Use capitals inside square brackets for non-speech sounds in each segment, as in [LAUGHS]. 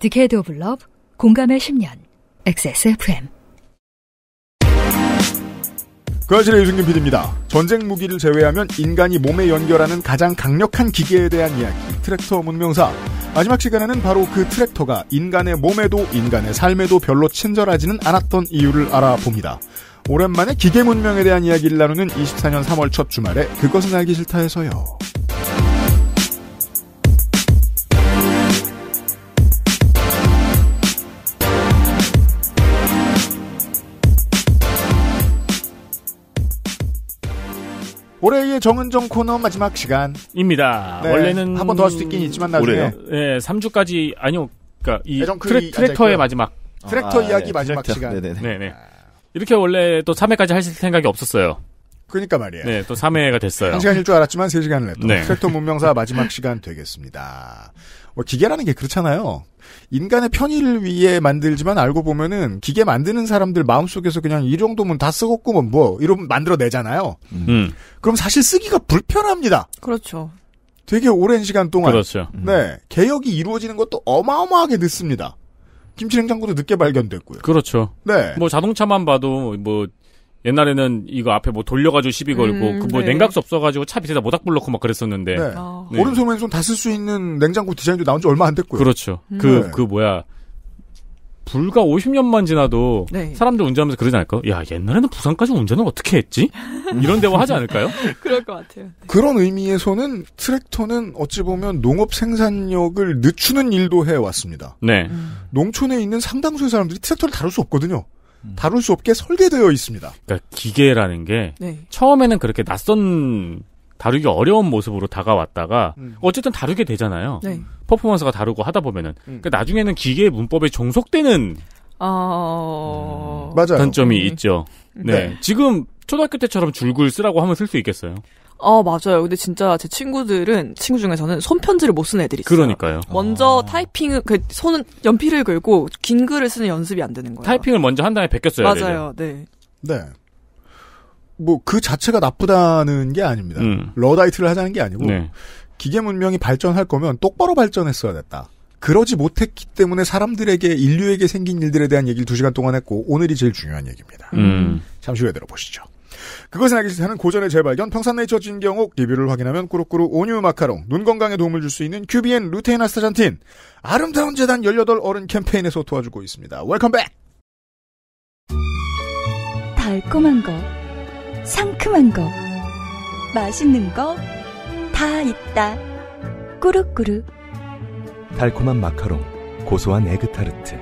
디케이드 오브 러브 공감의 10년 XSFM 그아실의 유승균 PD입니다. 전쟁 무기를 제외하면 인간이 몸에 연결하는 가장 강력한 기계에 대한 이야기 트랙터 문명사 마지막 시간에는 바로 그 트랙터가 인간의 몸에도 인간의 삶에도 별로 친절하지는 않았던 이유를 알아봅니다. 오랜만에 기계 문명에 대한 이야기를 나누는 24년 3월 첫 주말에 그것은 알기 싫다에서요. 올해의 정은정 코너 마지막 시간입니다. 네, 원래는 한 번 더 할 수도 있긴 있지만 나중에 올해 네, 3주까지 아니요. 그러니까 이 그 트랙, 아, 트랙터의 네, 그 마지막 트랙터 아, 네, 이야기 네, 마지막 트랙터. 시간. 네네. 네네. 이렇게 원래 또 3회까지 하실 생각이 없었어요. 그러니까 말이에요. 네, 또 3회가 됐어요. 1시간일 줄 알았지만 3시간을 했던 네. 섹터 문명사 마지막 시간 되겠습니다. 뭐 기계라는 게 그렇잖아요. 인간의 편의를 위해 만들지만 알고 보면은 기계 만드는 사람들 마음속에서 그냥 이 정도면 다 쓰겠구먼 뭐이런 뭐, 만들어내잖아요. 음. 음. 그럼 사실 쓰기가 불편합니다. 그렇죠. 되게 오랜 시간 동안 그렇죠. 음. 네 개혁이 이루어지는 것도 어마어마하게 늦습니다. 김치냉장고도 늦게 발견됐고요. 그렇죠. 네. 뭐 자동차만 봐도 뭐 옛날에는 이거 앞에 뭐 돌려가지고 시비 걸고 음, 그뭐 네. 냉각수 없어가지고 차 밑에다 모닥불 넣고 막 그랬었는데 네. 아. 네. 오른손 왼손 다 쓸 수 있는 냉장고 디자인도 나온 지 얼마 안 됐고요. 그렇죠. 그그 음. 그, 네. 그 뭐야 불과 50년만 지나도 네. 사람들 운전하면서 그러지 않을까요? 야 옛날에는 부산까지 운전을 어떻게 했지? [LAUGHS] 이런 대화 하지 않을까요? 그럴 것 같아요. 네. 그런 의미에서는 트랙터는 어찌 보면 농업 생산력을 늦추는 일도 해왔습니다. 네. 음. 농촌에 있는 상당수의 사람들이 트랙터를 다룰 수 없거든요. 음. 다룰 수 없게 설계되어 있습니다. 그러니까 기계라는 게 네. 처음에는 그렇게 낯선 다루기 어려운 모습으로 다가왔다가 음. 어쨌든 다루게 되잖아요. 네. 퍼포먼스가 다르고 하다 보면은 음. 그러니까 나중에는 기계 문법에 종속되는 어... 음... 맞아요. 단점이 음. 있죠. 음. 네. 네. 지금 초등학교 때처럼 줄글 쓰라고 하면 쓸 수 있겠어요. 어, 맞아요. 근데 진짜 제 친구들은, 친구 중에서는 손편지를 못 쓰는 애들이 있어요. 그러니까요. 먼저 아. 타이핑을, 그, 손은 연필을 긁고, 긴 글을 쓰는 연습이 안 되는 거예요. 타이핑을 먼저 한 다음에 베꼈어요. 맞아요. 되죠. 네. 네. 뭐, 그 자체가 나쁘다는 게 아닙니다. 음. 러다이트를 하자는 게 아니고, 네. 기계 문명이 발전할 거면 똑바로 발전했어야 됐다. 그러지 못했기 때문에 사람들에게, 인류에게 생긴 일들에 대한 얘기를 두 시간 동안 했고, 오늘이 제일 중요한 얘기입니다. 음. 잠시 후에 들어보시죠. 그것은 알기 싫다는 고전의 재발견 평산네이처 진경옥 리뷰를 확인하면 꾸룩꾸룩 온유 마카롱 눈 건강에 도움을 줄 수 있는 큐비엔 루테인 아스타잔틴 아름다운 재단 18 어른 캠페인에서 도와주고 있습니다. 웰컴백! 달콤한 거 상큼한 거 맛있는 거 다 있다. 꾸룩꾸룩 달콤한 마카롱 고소한 에그타르트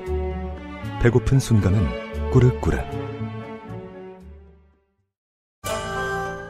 배고픈 순간은 꾸룩꾸룩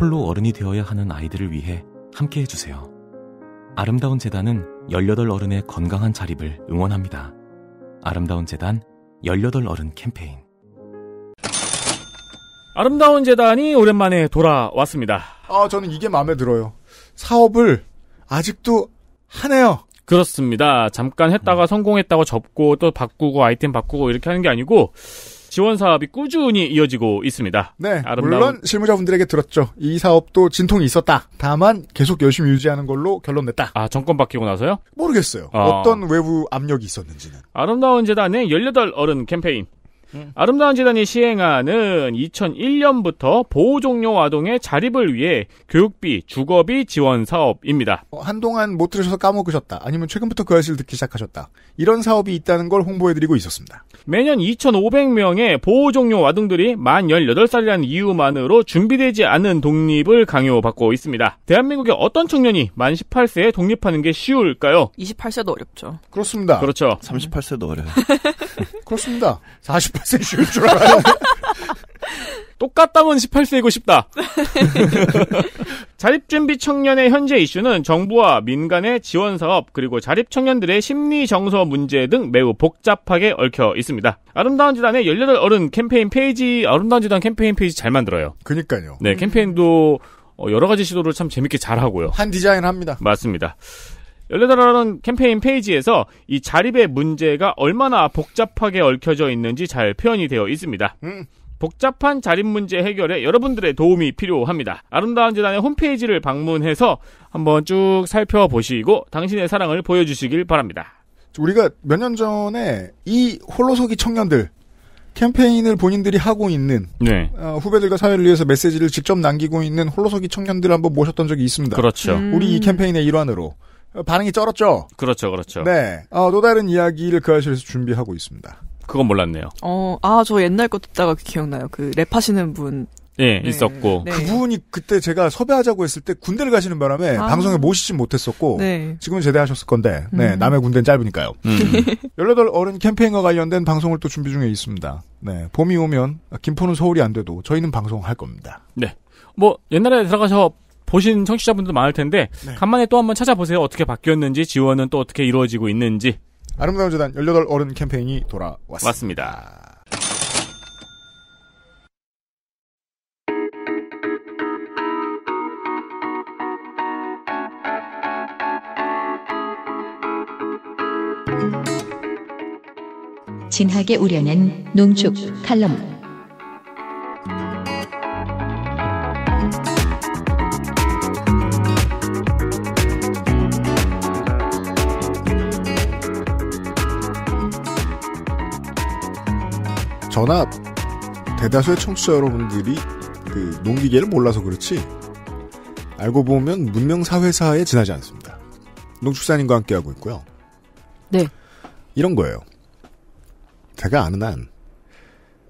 홀로 어른이 되어야 하는 아이들을 위해 함께 해주세요. 아름다운 재단은 18 어른의 건강한 자립을 응원합니다. 아름다운 재단 18 어른 캠페인. 아름다운 재단이 오랜만에 돌아왔습니다. 아, 저는 이게 마음에 들어요. 사업을 아직도 하네요. 그렇습니다. 잠깐 했다가 음. 성공했다고 접고 또 바꾸고 아이템 바꾸고 이렇게 하는 게 아니고 지원 사업이 꾸준히 이어지고 있습니다. 네, 아름다운... 물론 실무자분들에게 들었죠. 이 사업도 진통이 있었다. 다만 계속 열심히 유지하는 걸로 결론 냈다. 아 정권 바뀌고 나서요? 모르겠어요. 어... 어떤 외부 압력이 있었는지는. 아름다운 재단의 18 어른 캠페인. 음. 아름다운 재단이 시행하는 2001년부터 보호 종료 아동의 자립을 위해 교육비, 주거비 지원 사업입니다. 어, 한동안 못 들으셔서 까먹으셨다. 아니면 최근부터 그 사실을 듣기 시작하셨다. 이런 사업이 있다는 걸 홍보해드리고 있었습니다. 매년 2,500명의 보호 종료 아동들이 만 18살이라는 이유만으로 준비되지 않은 독립을 강요받고 있습니다. 대한민국의 어떤 청년이 만 18세에 독립하는 게 쉬울까요? 28세도 어렵죠. 그렇습니다. 그렇죠. 38세도 어려요. 워 [LAUGHS] 그렇습니다. 40% 쉬울 줄 알아요. [LAUGHS] 똑같다면 18세이고 싶다. [LAUGHS] 자립준비 청년의 현재 이슈는 정부와 민간의 지원 사업 그리고 자립 청년들의 심리 정서 문제 등 매우 복잡하게 얽혀 있습니다. 아름다운 지단의 18 어른 캠페인 페이지 아름다운 지단 캠페인 페이지 잘 만들어요. 그니까요. 네, 캠페인도 어, 여러 가지 시도를 참 재밌게 잘 하고요. 한 디자인 합니다. 맞습니다. 열려달라는 캠페인 페이지에서 이 자립의 문제가 얼마나 복잡하게 얽혀져 있는지 잘 표현이 되어 있습니다. 음. 복잡한 자립 문제 해결에 여러분들의 도움이 필요합니다. 아름다운 재단의 홈페이지를 방문해서 한번 쭉 살펴보시고 당신의 사랑을 보여주시길 바랍니다. 우리가 몇 년 전에 이 홀로서기 청년들 캠페인을 본인들이 하고 있는 네. 어, 후배들과 사회를 위해서 메시지를 직접 남기고 있는 홀로서기 청년들 한번 모셨던 적이 있습니다. 그렇죠. 음. 우리 이 캠페인의 일환으로 반응이 쩔었죠. 그렇죠, 그렇죠. 네, 어, 또 다른 이야기를 그 아실에서 준비하고 있습니다. 그건 몰랐네요. 어, 아, 저 옛날 것 듣다가 그 기억나요. 그 랩하시는 분. 예, 네, 있었고. 네. 그분이 그때 제가 섭외하자고 했을 때 군대를 가시는 바람에 아. 방송에 모시진 못했었고, 네. 지금은 제대하셨을 건데, 네, 음. 네, 남의 군대는 짧으니까요. 음. 18 [LAUGHS] 어른 캠페인과 관련된 방송을 또 준비 중에 있습니다. 네, 봄이 오면, 아, 김포는 서울이 안 돼도 저희는 방송할 겁니다. 네. 뭐, 옛날에 들어가셔 보신 청취자분들도 많을 텐데 네. 간만에 또 한번 찾아보세요. 어떻게 바뀌었는지 지원은 또 어떻게 이루어지고 있는지. 아름다운 재단 18 어른 캠페인이 돌아왔습니다. 맞습니다. 진하게 우려낸 농축 칼럼 전화 대다수의 청취자 여러분들이 그 농기계를 몰라서 그렇지 알고 보면 문명사회사에 지나지 않습니다. 농축산인과 함께하고 있고요. 네. 이런 거예요. 제가 아는 한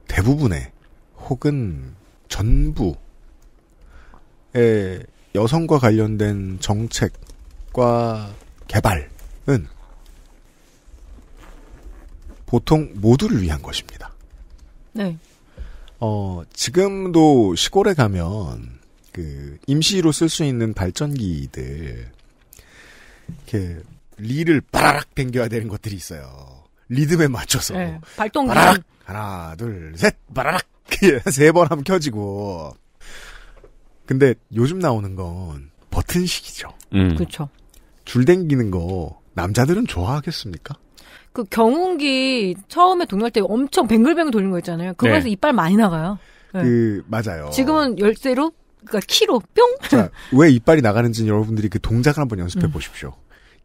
대부분의 혹은 전부의 여성과 관련된 정책과 개발은 보통 모두를 위한 것입니다. 네. 어, 지금도 시골에 가면 그 임시로 쓸 수 있는 발전기들 이렇게 리를 빠라락 당겨야 되는 것들이 있어요. 리듬에 맞춰서 네, 발동 빠라락 하나 둘셋 빠라락 [LAUGHS] 세 번 하면 켜지고 근데 요즘 나오는 건 버튼식이죠. 음. 그렇죠. 줄 당기는 거 남자들은 좋아하겠습니까? 그 경운기 처음에 동요할 때 엄청 뱅글뱅글 돌린 거 있잖아요. 그거에서 네. 이빨 많이 나가요. 네. 그 맞아요. 지금은 열쇠로 그러니까 키로 뿅. 자, 왜 이빨이 나가는지는 여러분들이 그 동작을 한번 연습해 음. 보십시오.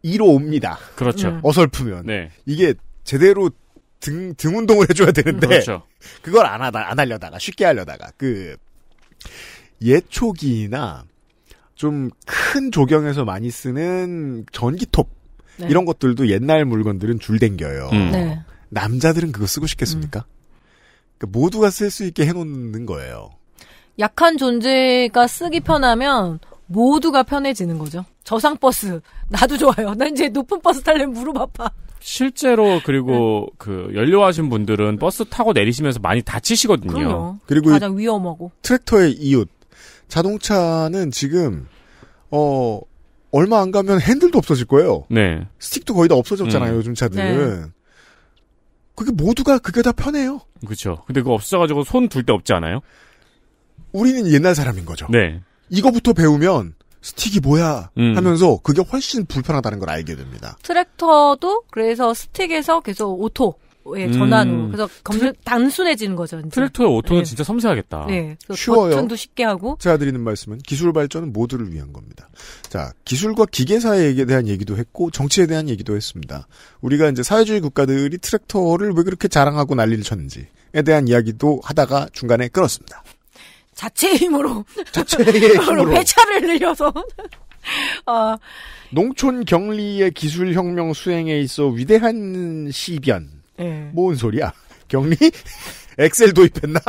이로 옵니다. 그렇죠. 음. 어설프면 네. 이게 제대로 등, 등 운동을 해줘야 되는데. 그렇죠. [LAUGHS] 그걸 안 하다, 안 하려다가, 쉽게 하려다가, 그, 예초기나 좀 큰 조경에서 많이 쓰는 전기톱 네. 이런 것들도 옛날 물건들은 줄 댕겨요. 음. 네. 남자들은 그거 쓰고 싶겠습니까? 음. 그러니까 모두가 쓸 수 있게 해놓는 거예요. 약한 존재가 쓰기 편하면 모두가 편해지는 거죠. 저상 버스 [LAUGHS] 나도 좋아요. 나 이제 높은 버스 탈려면 무릎 아파. 실제로 그리고 네. 그 연료하신 분들은 버스 타고 내리시면서 많이 다치시거든요. 그럼요. 그리고 가장 위험하고 트랙터의 이웃 자동차는 지금 어 얼마 안 가면 핸들도 없어질 거예요. 네. 스틱도 거의 다 없어졌잖아요, 음. 요즘 차들은. 네. 그게 모두가 그게 다 편해요. 그렇죠. 근데 그거 없어가지고 손 둘 데 없지 않아요? 우리는 옛날 사람인 거죠. 네. 이거부터 배우면 스틱이 뭐야 음. 하면서 그게 훨씬 불편하다는 걸 알게 됩니다. 트랙터도 그래서 스틱에서 계속 오토 예, 전환 후. 음. 그래서 검색 단순해지는 거죠. 트랙터의 오토는 네. 진짜 섬세하겠다. 네. 쉬워요. 버튼도 쉽게 하고. 제가 드리는 말씀은 기술 발전은 모두를 위한 겁니다. 자, 기술과 기계사에 대한 얘기도 했고 정치에 대한 얘기도 했습니다. 우리가 이제 사회주의 국가들이 트랙터를 왜 그렇게 자랑하고 난리를 쳤는지에 대한 이야기도 하다가 중간에 끊었습니다. 자체의 힘으로 자체의 [LAUGHS] 힘으로 회차를 늘려서 [LAUGHS] 어. 농촌 격리의 기술 혁명 수행에 있어 위대한 시변 네. 뭔 소리야? 격리? [LAUGHS] [LAUGHS] 엑셀 도입했나?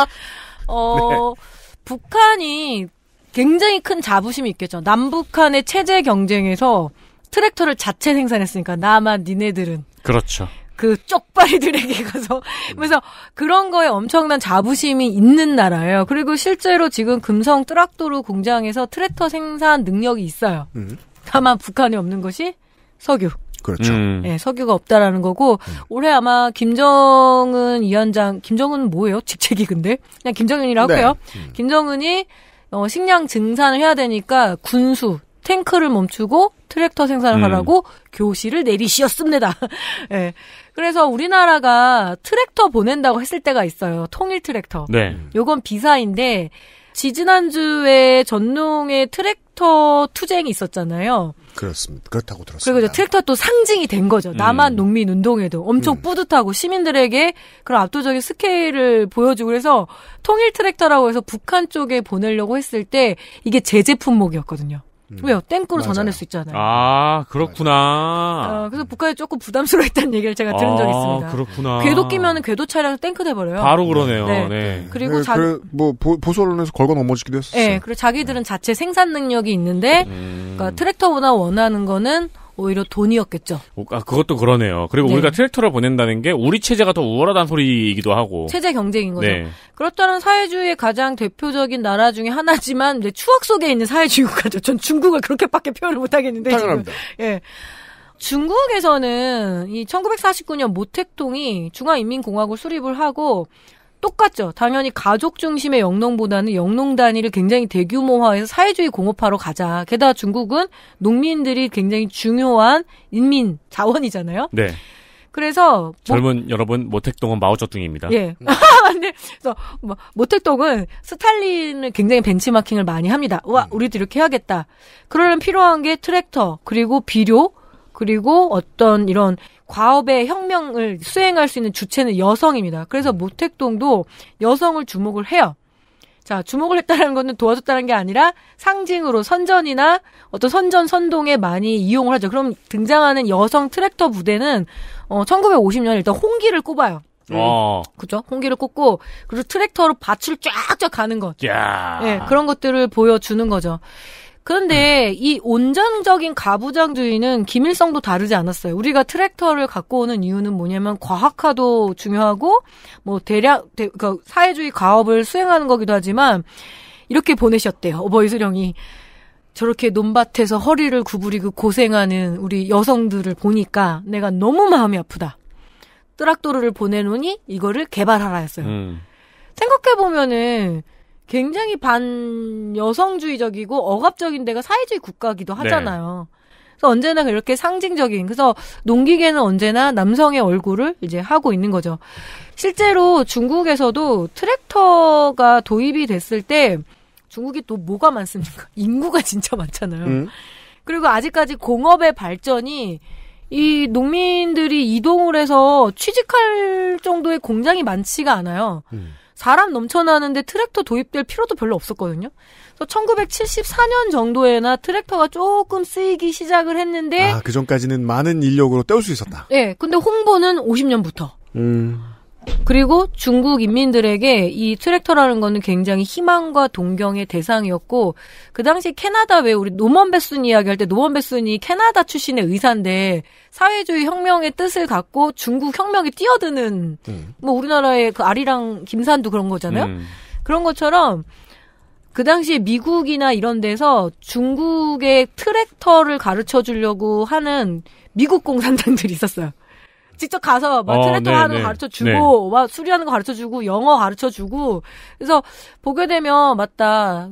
어, 네. 북한이 굉장히 큰 자부심이 있겠죠. 남북한의 체제 경쟁에서 트랙터를 자체 생산했으니까 나만 니네들은 그렇죠. 그 쪽발이들에게 [LAUGHS] 가서 그래서 그런 거에 엄청난 자부심이 있는 나라예요. 그리고 실제로 지금 금성 트락도로 공장에서 트랙터 생산 능력이 있어요. 음. 다만 북한이 없는 것이 석유. 그렇죠. 음. 네, 석유가 없다라는 거고 음. 올해 아마 김정은 위원장 김정은 뭐예요? 직책이 근데 그냥 김정은이라고 네. 해요. 음. 김정은이 어, 식량 증산을 해야 되니까 군수 탱크를 멈추고 트랙터 생산을 음. 하라고 교시를 내리시었습니다. 네. [LAUGHS] 그래서 우리나라가 트랙터 보낸다고 했을 때가 있어요. 통일 트랙터. 네. 음. 요건 비사인데 지지난주에 전농의 트랙터 투쟁이 있었잖아요. 그렇습니다. 그렇다고 들었습니다. 그리고 이제 트랙터 또 상징이 된 거죠. 남한 음. 농민 운동에도 엄청 음. 뿌듯하고 시민들에게 그런 압도적인 스케일을 보여주고 그래서 통일 트랙터라고 해서 북한 쪽에 보내려고 했을 때 이게 제제 품목이었거든요. 음. 왜요? 땡꾸로 전환할 수 있잖아요. 아, 그렇구나. 어, 그래서 북한이 조금 부담스러워했다는 얘기를 제가 들은 아, 적이 있습니다. 그렇구나. 궤도 끼면은 궤도 차량 땡크 돼버려요. 바로 그러네요. 네. 네. 그리고 네, 자, 그래, 뭐, 보, 수 언론에서 걸고 넘어지기도 했어요. 네, 그리고 자기들은 자체 생산 능력이 있는데, 음. 그러니까 트랙터보다 원하는 거는 오히려 돈이었겠죠. 아, 그것도 그러네요. 그리고 네. 우리가 트랙터를 보낸다는 게 우리 체제가 더 우월하다는 소리이기도 하고. 체제 경쟁인 거죠. 네. 그렇다면 사회주의의 가장 대표적인 나라 중에 하나지만 이 추억 속에 있는 사회주의 국가죠. 전 중국을 그렇게밖에 표현을 못하겠는데. 당연합니다. 예. 중국에서는 이 1949년 모택동이 중화인민공화국 수립을 하고 똑같죠. 당연히 가족 중심의 영농보다는 영농 단위를 굉장히 대규모화해서 사회주의 공업화로 가자. 게다가 중국은 농민들이 굉장히 중요한 인민 자원이잖아요. 네. 그래서 뭐 젊은 뭐, 여러분 모택동은 마오쩌둥입니다. 예. 근데 네. [LAUGHS] 네. 그래서 뭐, 모택동은 스탈린을 굉장히 벤치마킹을 많이 합니다. 와, 음. 우리도 이렇게 해야겠다. 그러면 필요한 게 트랙터 그리고 비료 그리고 어떤 이런 과업의 혁명을 수행할 수 있는 주체는 여성입니다. 그래서 음. 모택동도 여성을 주목을 해요. 자, 주목을 했다는 거는 도와줬다는 게 아니라 상징으로 선전이나 어떤 선전 선동에 많이 이용을 하죠. 그럼 등장하는 여성 트랙터 부대는 어 1950년 일단 홍기를 꼽아요. 네. 네. 어. 음, 그죠? 홍기를 꽂고 그리고 트랙터로 밭을 쫙쫙 가는 것. 야. 예, 그런 것들을 보여주는 거죠. 그런데 네. 이 온전적인 가부장주의는 김일성도 다르지 않았어요. 우리가 트랙터를 갖고 오는 이유는 뭐냐면 과학화도 중요하고 뭐 대략 대, 그러니까 사회주의 과업을 수행하는 거기도 하지만 이렇게 보내셨대요. 어버이 수령이 저렇게 논밭에서 허리를 구부리고 고생하는 우리 여성들을 보니까 내가 너무 마음이 아프다. 뜨락도르를 보내놓으니 이거를 개발하라 했어요. 음. 생각해보면은 굉장히 반 여성주의적이고 억압적인 데가 사회주의 국가기도 네. 하잖아요. 네. 그래서 언제나 그렇게 상징적인 그래서 농기계는 언제나 남성의 얼굴을 이제 하고 있는 거죠. 실제로 중국에서도 트랙터가 도입이 됐을 때 중국이 또 뭐가 많습니까? [LAUGHS] 인구가 진짜 많잖아요. 음. 그리고 아직까지 공업의 발전이 이 농민들이 이동을 해서 취직할 정도의 공장이 많지가 않아요. 음. 사람 넘쳐나는데 트랙터 도입될 필요도 별로 없었거든요. 1974년 정도에나 트랙터가 조금 쓰이기 시작을 했는데 아, 그 전까지는 많은 인력으로 떼울수 있었다. 네, 근데 홍보는 50년부터. 음. 그리고 중국 인민들에게 이 트랙터라는 거는 굉장히 희망과 동경의 대상이었고 그 당시 캐나다 왜 우리 노먼 베슨 이야기할 때 노먼 베슨이 캐나다 출신의 의사인데 사회주의 혁명의 뜻을 갖고 중국 혁명에 뛰어드는 음. 뭐 우리나라의 그 아리랑 김산도 그런 거잖아요. 음. 그런 것처럼 그 당시에 미국이나 이런 데서 중국의 트랙터를 가르쳐 주려고 하는 미국 공산당들이 있었어요. 직접 가서 막트레터 어, 네, 하는 거 네. 가르쳐 주고 네. 막 수리하는 거 가르쳐 주고 영어 가르쳐 주고 그래서 보게 되면 맞다.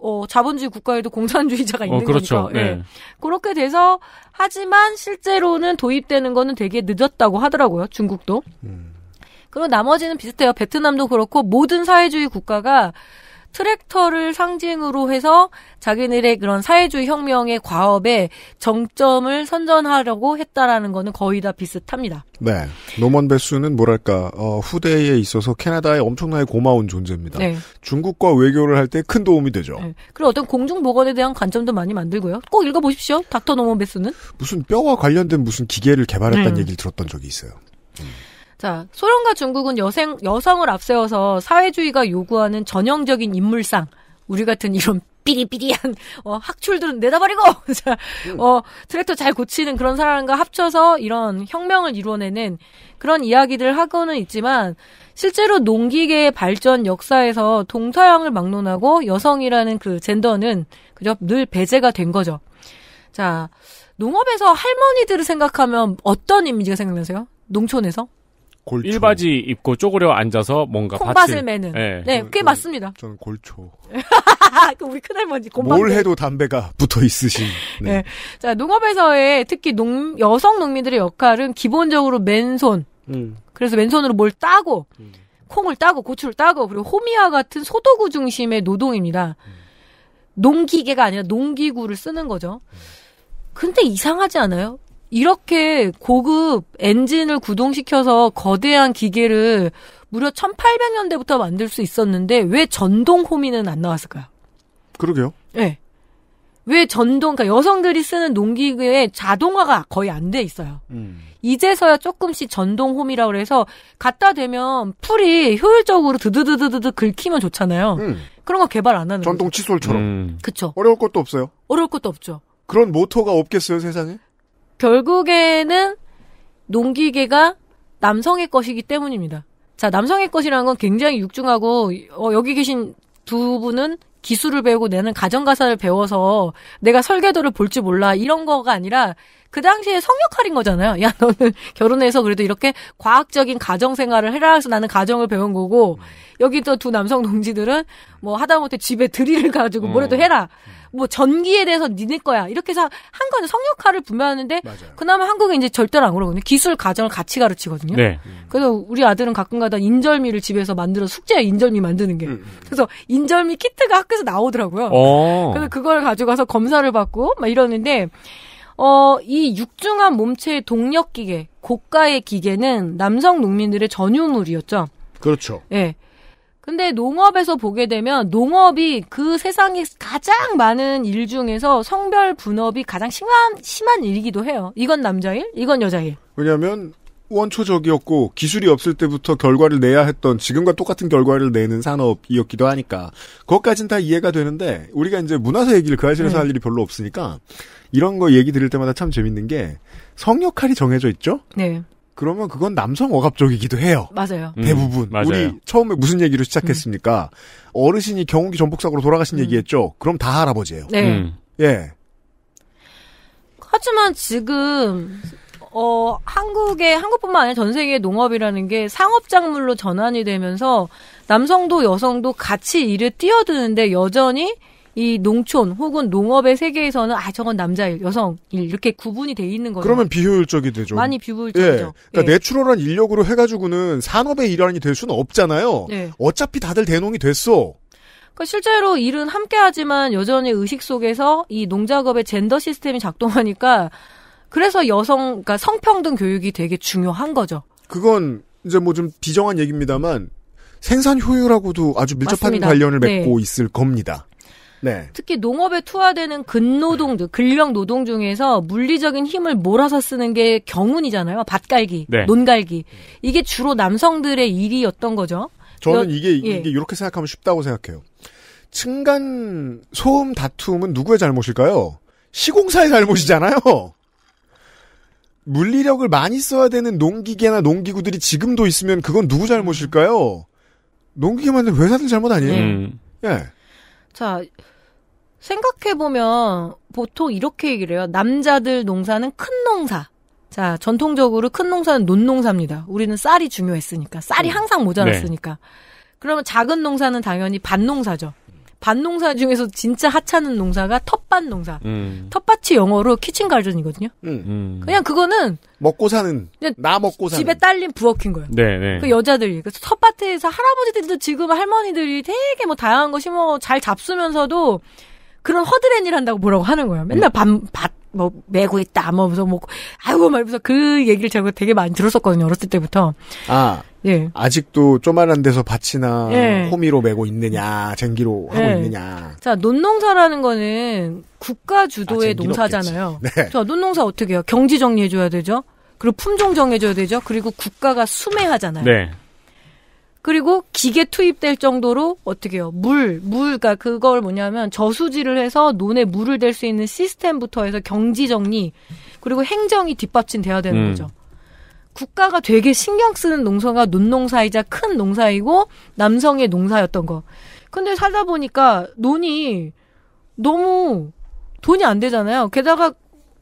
어, 자본주의 국가에도 공산주의자가 어, 있는 어, 그렇죠. 거니까. 예. 네. 예. 그렇게 돼서 하지만 실제로는 도입되는 거는 되게 늦었다고 하더라고요. 중국도. 음. 그리고 나머지는 비슷해요. 베트남도 그렇고 모든 사회주의 국가가 트랙터를 상징으로 해서 자기네들의 그런 사회주의 혁명의 과업에 정점을 선전하려고 했다라는 거는 거의 다 비슷합니다. 네. 노먼 베스는 뭐랄까 어, 후대에 있어서 캐나다의 엄청나게 고마운 존재입니다. 네. 중국과 외교를 할 때 큰 도움이 되죠. 네. 그리고 어떤 공중 보건에 대한 관점도 많이 만들고요. 꼭 읽어보십시오. 닥터 노먼 베스는 무슨 뼈와 관련된 무슨 기계를 개발했다는 음. 얘기를 들었던 적이 있어요. 음. 자, 소련과 중국은 여생, 여성을 앞세워서 사회주의가 요구하는 전형적인 인물상, 우리 같은 이런 삐리삐리한 어, 학출들은 내다버리고 [LAUGHS] 자, 음. 어, 트랙터 잘 고치는 그런 사람과 합쳐서 이런 혁명을 이뤄내는 그런 이야기들 하고는 있지만 실제로 농기계의 발전 역사에서 동서양을 막론하고 여성이라는 그 젠더는 그저 늘 배제가 된 거죠. 자, 농업에서 할머니들을 생각하면 어떤 이미지가 생각나세요? 농촌에서? 골초. 일바지 입고 쪼그려 앉아서 뭔가 콩밭을 매는. 예. 네, 네꽤 저는, 맞습니다. 저는 골초. [LAUGHS] 그 우리 큰할머니 곰팡뭘 해도 담배가 붙어 있으신. 네. 네. 자 농업에서의 특히 농 여성 농민들의 역할은 기본적으로 맨손. 음. 그래서 맨손으로 뭘 따고 음. 콩을 따고 고추를 따고 그리고 호미와 같은 소도구 중심의 노동입니다. 음. 농기계가 아니라 농기구를 쓰는 거죠. 음. 근데 이상하지 않아요? 이렇게 고급 엔진을 구동시켜서 거대한 기계를 무려 1800년대부터 만들 수 있었는데 왜 전동 호미는 안 나왔을까요? 그러게요. 네. 왜 전동, 그러니까 여성들이 쓰는 농기구에 자동화가 거의 안 돼 있어요. 음. 이제서야 조금씩 전동 홈이라 고해서 갖다 대면 풀이 효율적으로 드드드드드드 긁히면 좋잖아요. 음. 그런 거 개발 안 하는 전동 거죠. 칫솔처럼. 음. 그쵸. 어려울 것도 없어요. 어려울 것도 없죠. 그런 모터가 없겠어요, 세상에? 결국에는 농기계가 남성의 것이기 때문입니다. 자, 남성의 것이라는 건 굉장히 육중하고 어, 여기 계신 두 분은 기술을 배우고 내는 가정가사를 배워서 내가 설계도를 볼 줄 몰라 이런 거가 아니라 그 당시에 성역할인 거잖아요. 야 너는 [LAUGHS] 결혼해서 그래도 이렇게 과학적인 가정 생활을 해라 해서 나는 가정을 배운 거고 음. 여기 또 두 남성 동지들은 뭐 하다못해 집에 드릴을 가지고 뭐라도 음. 해라. 음. 뭐 전기에 대해서 니네 거야 이렇게 해서 한건성역할을 분명하는데 그나마 한국에 이제 절대로 안 그러거든요. 기술 과정을 같이 가르치거든요. 네. 그래서 우리 아들은 가끔가다 인절미를 집에서 만들어 숙제에 인절미 만드는 게 음, 음. 그래서 인절미 키트가 학교에서 나오더라고요. 오. 어. 그래서 그걸 가져가서 검사를 받고 막 이러는데 어, 이 육중한 몸체의 동력 기계, 고가의 기계는 남성 농민들의 전유물이었죠. 그렇죠. 예. 네. 근데 농업에서 보게 되면 농업이 그 세상에 가장 많은 일 중에서 성별 분업이 가장 심한, 심한 일이기도 해요. 이건 남자일, 이건 여자일. 왜냐면 원초적이었고 기술이 없을 때부터 결과를 내야 했던 지금과 똑같은 결과를 내는 산업이었기도 하니까 그것까진 다 이해가 되는데 우리가 이제 문화사 얘기를 그 아실에서 네. 할 일이 별로 없으니까 이런 거 얘기 들을 때마다 참 재밌는 게 성역할이 정해져 있죠. 네. 그러면 그건 남성 억압적이기도 해요. 맞아요. 음, 대부분. 맞아요. 우리 처음에 무슨 얘기로 시작했습니까? 음. 어르신이 경운기 전복사고로 돌아가신 음. 얘기했죠. 그럼 다 할아버지예요. 네. 음. 예. 하지만 지금 어 한국의 한국뿐만 아니라 전 세계 농업이라는 게 상업 작물로 전환이 되면서 남성도 여성도 같이 일을 뛰어드는데 여전히 이 농촌 혹은 농업의 세계에서는 아 저건 남자일, 여성일 이렇게 구분이 돼 있는 거죠. 그러면 비효율적이 되죠. 많이 비효율적이죠. 예. 그러니까 예. 내추럴한 인력으로 해가지고는 산업의 일환이 될 수는 없잖아요. 예. 어차피 다들 대농이 됐어. 그러니까 실제로 일은 함께 하지만 여전히 의식 속에서 이 농작업의 젠더 시스템이 작동하니까 그래서 여성, 그러니까 성평등 교육이 되게 중요한 거죠. 그건 이제 뭐 좀 비정한 얘기입니다만 생산 효율하고도 아주 밀접한 맞습니다. 관련을 맺고 네. 있을 겁니다. 네. 특히 농업에 투하되는 근노동 근력 노동 중에서 물리적인 힘을 몰아서 쓰는 게 경운이잖아요. 밭갈기, 네. 논갈기. 이게 주로 남성들의 일이었던 거죠. 저는 이게, 예. 이게 이렇게 생각하면 쉽다고 생각해요. 층간 소음 다툼은 누구의 잘못일까요? 시공사의 잘못이잖아요. 물리력을 많이 써야 되는 농기계나 농기구들이 지금도 있으면 그건 누구 잘못일까요? 농기계 만든 회사들 잘못 아니에요? 음. 예. 자, 생각해보면 보통 이렇게 얘기를 해요. 남자들 농사는 큰 농사. 자, 전통적으로 큰 농사는 논농사입니다. 우리는 쌀이 중요했으니까. 쌀이 음. 항상 모자랐으니까. 네. 그러면 작은 농사는 당연히 반농사죠 밭농사 중에서 진짜 하찮은 농사가 텃밭 농사. 음. 텃밭이 영어로 키친 가전이거든요 음. 음. 그냥 그거는 먹고 사는 그냥 나 먹고 사는 집에 딸린 부엌인 거예요. 네, 네. 그 여자들이 그 텃밭에서 할아버지들도 지금 할머니들이 되게 뭐 다양한 것이 뭐잘 잡수면서도 그런 허드렛일 한다고 뭐라고 하는 거예요. 맨날 예. 밤, 밭, 뭐, 메고 있다, 뭐, 무서 뭐, 아이고, 말면서 그 얘기를 제가 되게 많이 들었었거든요. 어렸을 때부터. 아. 예. 아직도 쪼만한 데서 밭이나 예. 호미로 메고 있느냐, 쟁기로 예. 하고 예. 있느냐. 자, 논농사라는 거는 국가 주도의 아, 농사잖아요. 네. 자, 논농사 어떻게 해요? 경지 정리해줘야 되죠? 그리고 품종 정해줘야 되죠? 그리고 국가가 수매하잖아요. 네. 그리고 기계 투입될 정도로 어떻게 해요? 물, 물, 그 그걸 뭐냐면 저수지를 해서 논에 물을 댈 수 있는 시스템부터 해서 경지 정리, 그리고 행정이 뒷받침돼야 되는 음. 거죠. 국가가 되게 신경 쓰는 농사가 논농사이자 큰 농사이고 남성의 농사였던 거. 근데 살다 보니까 논이 너무 돈이 안 되잖아요. 게다가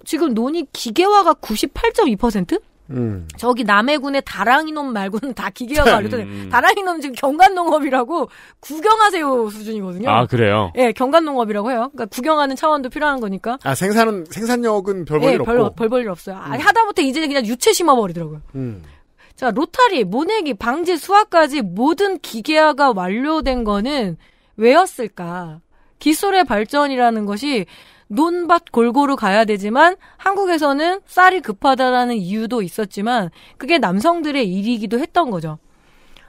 지금 논이 기계화가 98.2%? 음. 저기 남해군의 다랑이놈 말고는 다 기계가 화 관련된 음. 다랑이놈 지금 경관농업이라고 구경하세요 수준이거든요. 아 그래요? 예, 경관농업이라고 해요. 그러니까 구경하는 차원도 필요한 거니까. 아 생산은 생산력은 별볼일 예, 없고. 별, 별볼일 없어요. 아, 음. 아, 하다못해 이제는 그냥 유체 심어버리더라고요. 음. 자 로타리, 모내기, 방지, 수화까지 모든 기계화가 완료된 거는 왜였을까? 기술의 발전이라는 것이 논밭 골고루 가야 되지만 한국에서는 쌀이 급하다라는 이유도 있었지만 그게 남성들의 일이기도 했던 거죠.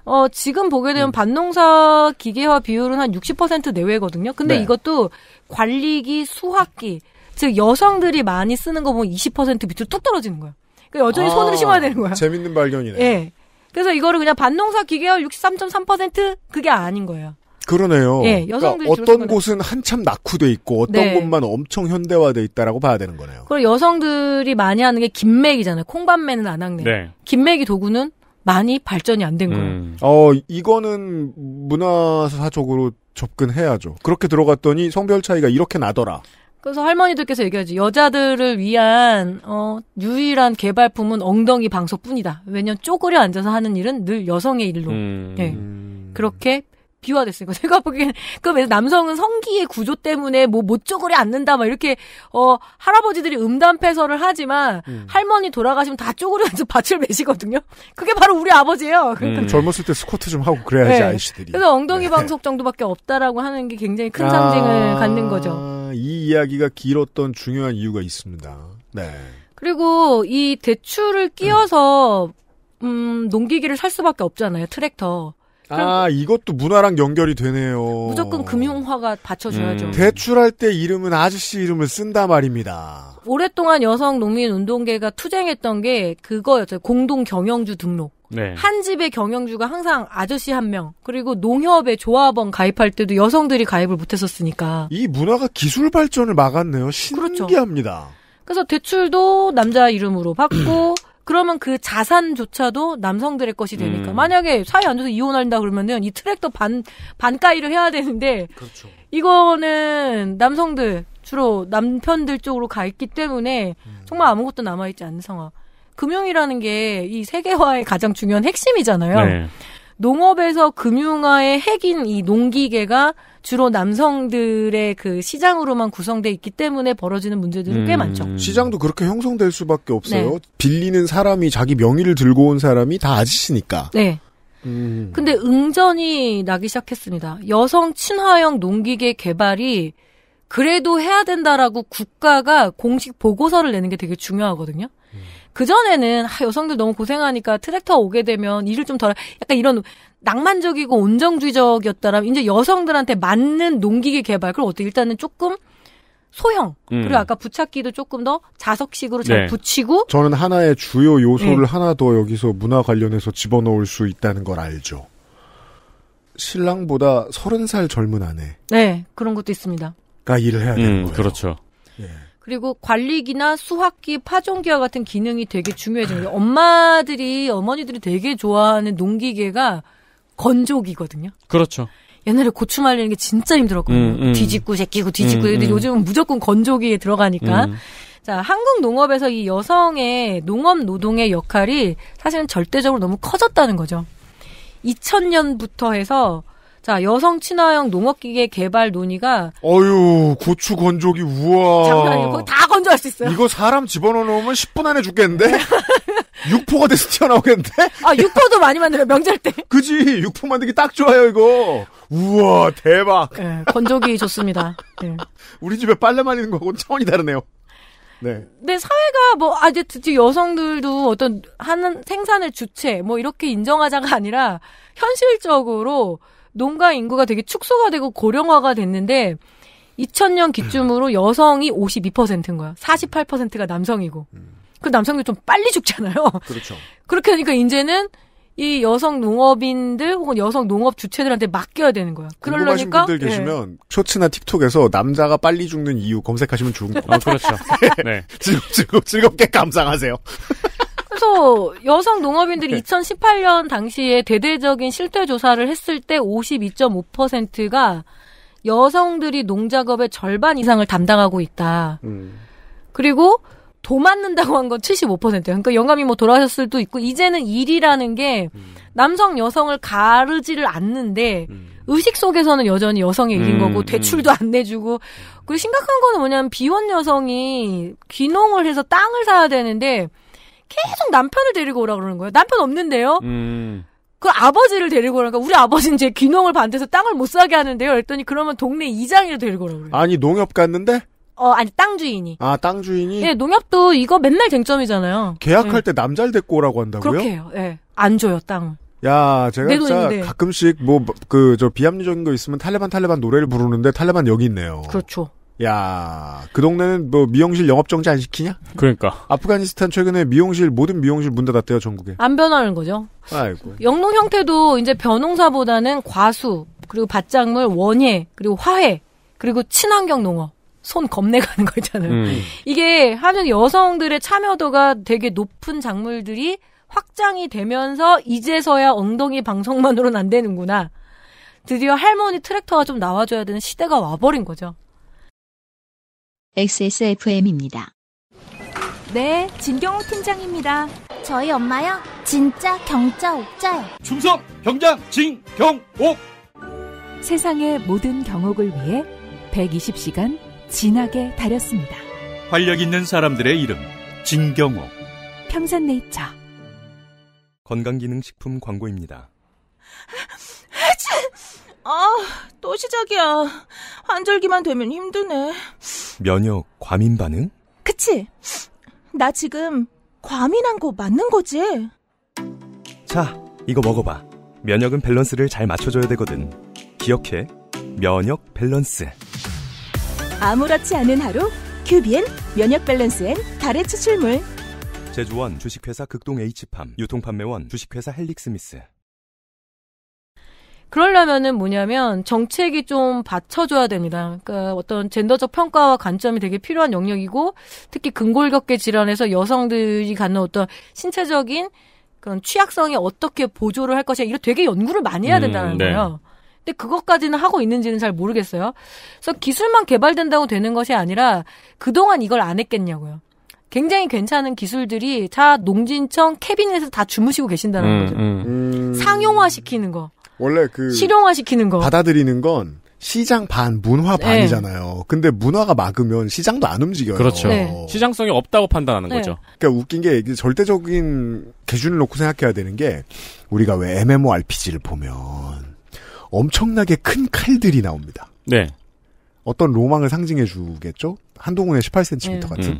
어, 지금 보게 되면 음. 밭농사 기계화 비율은 한 60% 내외거든요. 근데 네. 이것도 관리기, 수확기, 즉 여성들이 많이 쓰는 거 보면 20% 밑으로 뚝 떨어지는 거예요. 그러니까 여전히 아, 손으로 심어야 되는 거야. 재밌는 발견이네. 예. 네. 그래서 이거를 그냥 반농사 기계화 63.3% 그게 아닌 거예요. 그러네요. 예, 그러니까 여성들이 그러니까 어떤 곳은 한참 낙후돼 있고 어떤 네. 곳만 엄청 현대화돼 있다라고 봐야 되는 거네요. 그리고 여성들이 많이 하는 게김맥이잖아요 콩밤매는 안 하네. 네. 김맥이 도구는 많이 발전이 안 된 거예요. 음. 어, 이거는 문화사적으로 접근해야죠. 그렇게 들어갔더니 성별 차이가 이렇게 나더라. 그래서 할머니들께서 얘기하지 여자들을 위한 어 유일한 개발품은 엉덩이 방석뿐이다. 왜냐면 쪼그려 앉아서 하는 일은 늘 여성의 일로. 음. 예. 음. 그렇게 비화됐으니까 [LAUGHS] 제가 보기엔 그래서 남성은 성기의 구조 때문에 뭐 못쪼그리 앉는다 막 이렇게 어 할아버지들이 음담 패설을 하지만 음. 할머니 돌아가시면 다 쪼그려 서아 [LAUGHS] 밭을 매시거든요. 그게 바로 우리 아버지예요. 음. 그러니까 음. 젊었을 때 스쿼트 좀 하고 그래야지 네. 아저씨들이. 그래서 엉덩이 네. 방석 정도밖에 없다라고 하는 게 굉장히 큰 아, 상징을 아... 갖는 거죠. 이 이야기가 길었던 중요한 이유가 있습니다. 네. 그리고 이 대추를 끼어서 음, 농기기를 살 수밖에 없잖아요. 트랙터. 아, 이것도 문화랑 연결이 되네요. 무조건 금융화가 받쳐줘야죠. 음. 대출할 때 이름은 아저씨 이름을 쓴다 말입니다. 오랫동안 여성 농민 운동계가 투쟁했던 게 그거였어요. 공동 경영주 등록. 네. 한 집의 경영주가 항상 아저씨 한 명, 그리고 농협의 조합원 가입할 때도 여성들이 가입을 못했었으니까. 이 문화가 기술 발전을 막았네요. 그렇죠. 신기합니다. 그렇죠. 그래서 대출도 남자 이름으로 받고 [CLEARS THROAT] 그러면 그 자산조차도 남성들의 것이 되니까 음. 만약에 사회 안 좋아서 이혼한다 그러면은 이 트랙도 반 반가이를 해야 되는데 그렇죠. 이거는 남성들 주로 남편들 쪽으로 가 있기 때문에 음. 정말 아무것도 남아 있지 않은 상황. 금융이라는 게 이 세계화의 가장 중요한 핵심이잖아요. 네. 농업에서 금융화의 핵인 이 농기계가 주로 남성들의 그 시장으로만 구성돼 있기 때문에 벌어지는 문제들은 음. 꽤 많죠. 시장도 그렇게 형성될 수밖에 없어요. 네. 빌리는 사람이 자기 명의를 들고 온 사람이 다 아저씨니까. 네. 음. 근데 응전이 나기 시작했습니다. 여성 친화형 농기계 개발이 그래도 해야 된다라고 국가가 공식 보고서를 내는 게 되게 중요하거든요. 음. 그전에는 아, 여성들 너무 고생하니까 트랙터 오게 되면 일을 좀 덜, 약간 이런 낭만적이고 온정주의적이었다라면 이제 여성들한테 맞는 농기계 개발, 그걸 어떻게 일단은 조금 소형 음. 그리고 아까 붙잡기도 조금 더 자석식으로 잘 네. 붙이고 저는 하나의 주요 요소를 네. 하나 더 여기서 문화 관련해서 집어넣을 수 있다는 걸 알죠. 신랑보다 서른 살 젊은 아내. 네, 그런 것도 있습니다. 가 일을 해야 되는 음, 거예요. 그렇죠. 그리고 관리기나 수확기, 파종기와 같은 기능이 되게 중요해져요. 엄마들이, 어머니들이 되게 좋아하는 농기계가 건조기거든요. 그렇죠. 옛날에 고추 말리는 게 진짜 힘들었거든요. 음, 음. 뒤집고 제끼고 뒤집고. 음, 근데 음. 요즘은 무조건 건조기에 들어가니까. 음. 자, 한국 농업에서 이 여성의 농업 노동의 역할이 사실은 절대적으로 너무 커졌다는 거죠. 2000년부터 해서 자, 여성 친화형 농업기계 개발 논의가. 어유 고추 건조기, 우와. 장난이고, 다 건조할 수 있어요. 이거 사람 집어넣어 놓으면 10분 안에 죽겠는데? [LAUGHS] 육포가 돼서 튀어나오겠는데? 아, 육포도 많이 만들어요, 명절 때. 그지, 육포 만들기 딱 좋아요, 이거. 우와, 대박. 네, 건조기 좋습니다. 네. 우리 집에 빨래 말리는 거하고는 차원이 다르네요. 네. 근데 사회가 뭐, 아, 이제 여성들도 어떤 하는 생산의 주체, 뭐 이렇게 인정하자가 아니라 현실적으로 농가 인구가 되게 축소가 되고 고령화가 됐는데 2000년 기준으로 여성이 52%인 거야. 48%가 남성이고. 그 남성들 좀 빨리 죽잖아요. 그렇죠. 그렇게 하니까 이제는 이 여성 농업인들 혹은 여성 농업 주체들한테 맡겨야 되는 거야. 그러려니까 분들 계시면 네. 쇼츠나 틱톡에서 남자가 빨리 죽는 이유 검색하시면 죽은 거. 아, 그렇죠. [LAUGHS] 네. 즐겁, 즐겁, 즐겁게 감상하세요. 평소 여성 농업인들이 2018년 당시에 대대적인 실태 조사를 했을 때 52.5%가 여성들이 농작업의 절반 이상을 담당하고 있다. 음. 그리고 도 맞는다고 한 건 75%예요. 그러니까 영감이 뭐 돌아가셨을 수도 있고 이제는 일이라는 게 음. 남성 여성을 가르지를 않는데 음. 의식 속에서는 여전히 여성의 일인 음. 거고 대출도 안 내주고 그리고 심각한 거는 뭐냐면 비혼 여성이 귀농을 해서 땅을 사야 되는데 계속 남편을 데리고 오라 그러는 거예요. 남편 없는데요. 음. 그 아버지를 데리고 오라니까 우리 아버지는 제 귀농을 반대해서 땅을 못 사게 하는데요. 그랬더니 그러면 동네 이장이를 데리고 오라고 그래요. 아니 농협 갔는데? 어 아니 땅 주인이. 아 땅 주인이? 네 농협도 이거 맨날 쟁점이잖아요. 계약할 네. 때 남자를 데리고 오라고 한다고요? 그렇게 해요. 예. 안 줘요 땅. 야, 제가 진짜 가끔씩 뭐 그저 뭐, 비합리적인 거 있으면 탈레반 탈레반 노래를 부르는데 탈레반 여기 있네요. 그렇죠. 야, 그 동네는 뭐 미용실 영업 정지 안 시키냐? 그러니까. 아프가니스탄 최근에 미용실 모든 미용실 문 닫았대요, 전국에. 안 변하는 거죠. 아이고. 영농 형태도 이제 변농사보다는 과수, 그리고 밭작물, 원예, 그리고 화훼, 그리고 친환경 농업. 손 겁내 가는 거 있잖아요. 음. 이게 하는 여성들의 참여도가 되게 높은 작물들이 확장이 되면서 이제서야 엉덩이 방송만으로는 안 되는구나. 드디어 할머니 트랙터가 좀 나와줘야 되는 시대가 와버린 거죠. XSFM입니다. 네, 진경호 팀장입니다. 저희 엄마요? 진짜 경자 옥자요. 충성 경장 진경옥. 세상의 모든 경옥을 위해 120시간 진하게 다렸습니다. 활력 있는 사람들의 이름 진경옥. 평산네이처. 건강기능식품 광고입니다. 아, 아, 또 시작이야. 환절기만 되면 힘드네. 면역 과민 반응? 그치? 나 지금 과민한 거 맞는 거지? 자, 이거 먹어봐. 면역은 밸런스를 잘 맞춰줘야 되거든. 기억해. 면역 밸런스. 아무렇지 않은 하루, 큐비엔 면역 밸런스엔 달의 추출물. 제조원 주식회사 극동 H팜, 유통판매원 주식회사 헬릭스미스. 그러려면은 뭐냐면 정책이 좀 받쳐줘야 됩니다. 그러니까 어떤 젠더적 평가와 관점이 되게 필요한 영역이고 특히 근골격계 질환에서 여성들이 갖는 어떤 신체적인 그런 취약성이 어떻게 보조를 할 것이냐 이거 되게 연구를 많이 해야 음, 된다는 음, 네. 거예요. 근데 그것까지는 하고 있는지는 잘 모르겠어요. 그래서 기술만 개발된다고 되는 것이 아니라 그동안 이걸 안 했겠냐고요. 굉장히 괜찮은 기술들이 다 농진청 캐비넷에서 다 주무시고 계신다는 음, 거죠. 음. 음. 상용화시키는 거. 원래 그 실용화 시키는 거 받아들이는 건 시장 반 문화 네. 반이잖아요. 근데 문화가 막으면 시장도 안 움직여요. 그렇죠. 네. 시장성이 없다고 판단하는 네. 거죠. 그러니까 웃긴 게 절대적인 기준을 놓고 생각해야 되는 게 우리가 왜 MMORPG를 보면 엄청나게 큰 칼들이 나옵니다. 네. 어떤 로망을 상징해 주겠죠? 한동훈의 18cm 네. 같은. 음.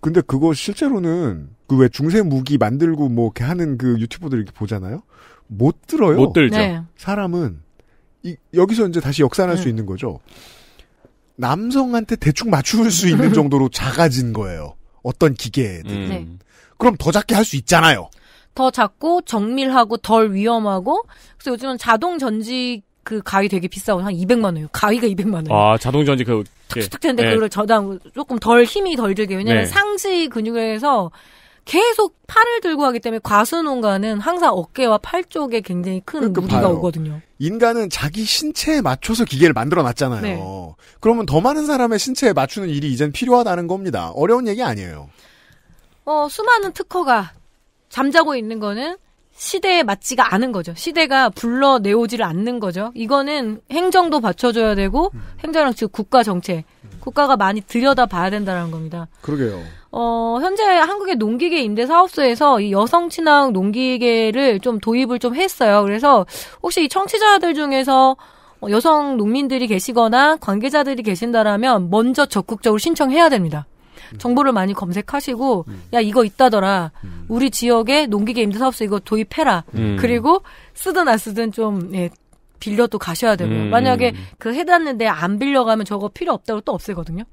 근데 그거 실제로는 그 왜 중세 무기 만들고 뭐 이렇게 하는 그 유튜버들 이렇게 보잖아요. 못 들어요. 못 들죠. 네. 사람은 이, 여기서 이제 다시 역산할 네. 수 있는 거죠. 남성한테 대충 맞출 수 있는 [LAUGHS] 정도로 작아진 거예요. 어떤 기계든. 음. 네. 그럼 더 작게 할 수 있잖아요. 더 작고 정밀하고 덜 위험하고 그래서 요즘은 자동 전지 그 가위 되게 비싸고 한 200만 원이요. 가위가 200만 원. 아 자동 전지 그 탁탁 되는데 네. 그걸 저당 조금 덜 힘이 덜 들게 왜냐면 네. 상시 근육에서 계속 팔을 들고 하기 때문에 과수농가는 항상 어깨와 팔 쪽에 굉장히 큰 그러니까 무리가 봐요. 오거든요. 인간은 자기 신체에 맞춰서 기계를 만들어 놨잖아요. 네. 그러면 더 많은 사람의 신체에 맞추는 일이 이젠 필요하다는 겁니다. 어려운 얘기 아니에요. 어, 수많은 특허가 잠자고 있는 거는 시대에 맞지가 않은 거죠. 시대가 불러내오지를 않는 거죠. 이거는 행정도 받쳐줘야 되고 음. 행정랑 즉 국가 정책, 음. 국가가 많이 들여다 봐야 된다는 겁니다. 그러게요. 어, 현재 한국의 농기계 임대 사업소에서 이 여성 친화학 농기계를 좀 도입을 좀 했어요. 그래서 혹시 이 청취자들 중에서 뭐 여성 농민들이 계시거나 관계자들이 계신다라면 먼저 적극적으로 신청해야 됩니다. 음. 정보를 많이 검색하시고 음. 야 이거 있다더라. 음. 우리 지역에 농기계 임대사업소 이거 도입해라. 그리고 쓰든 안 쓰든 좀 예, 빌려 도 가셔야 되고요. 만약에 그 해놨는데 안 빌려가면 저거 필요 없다고 또 없애거든요.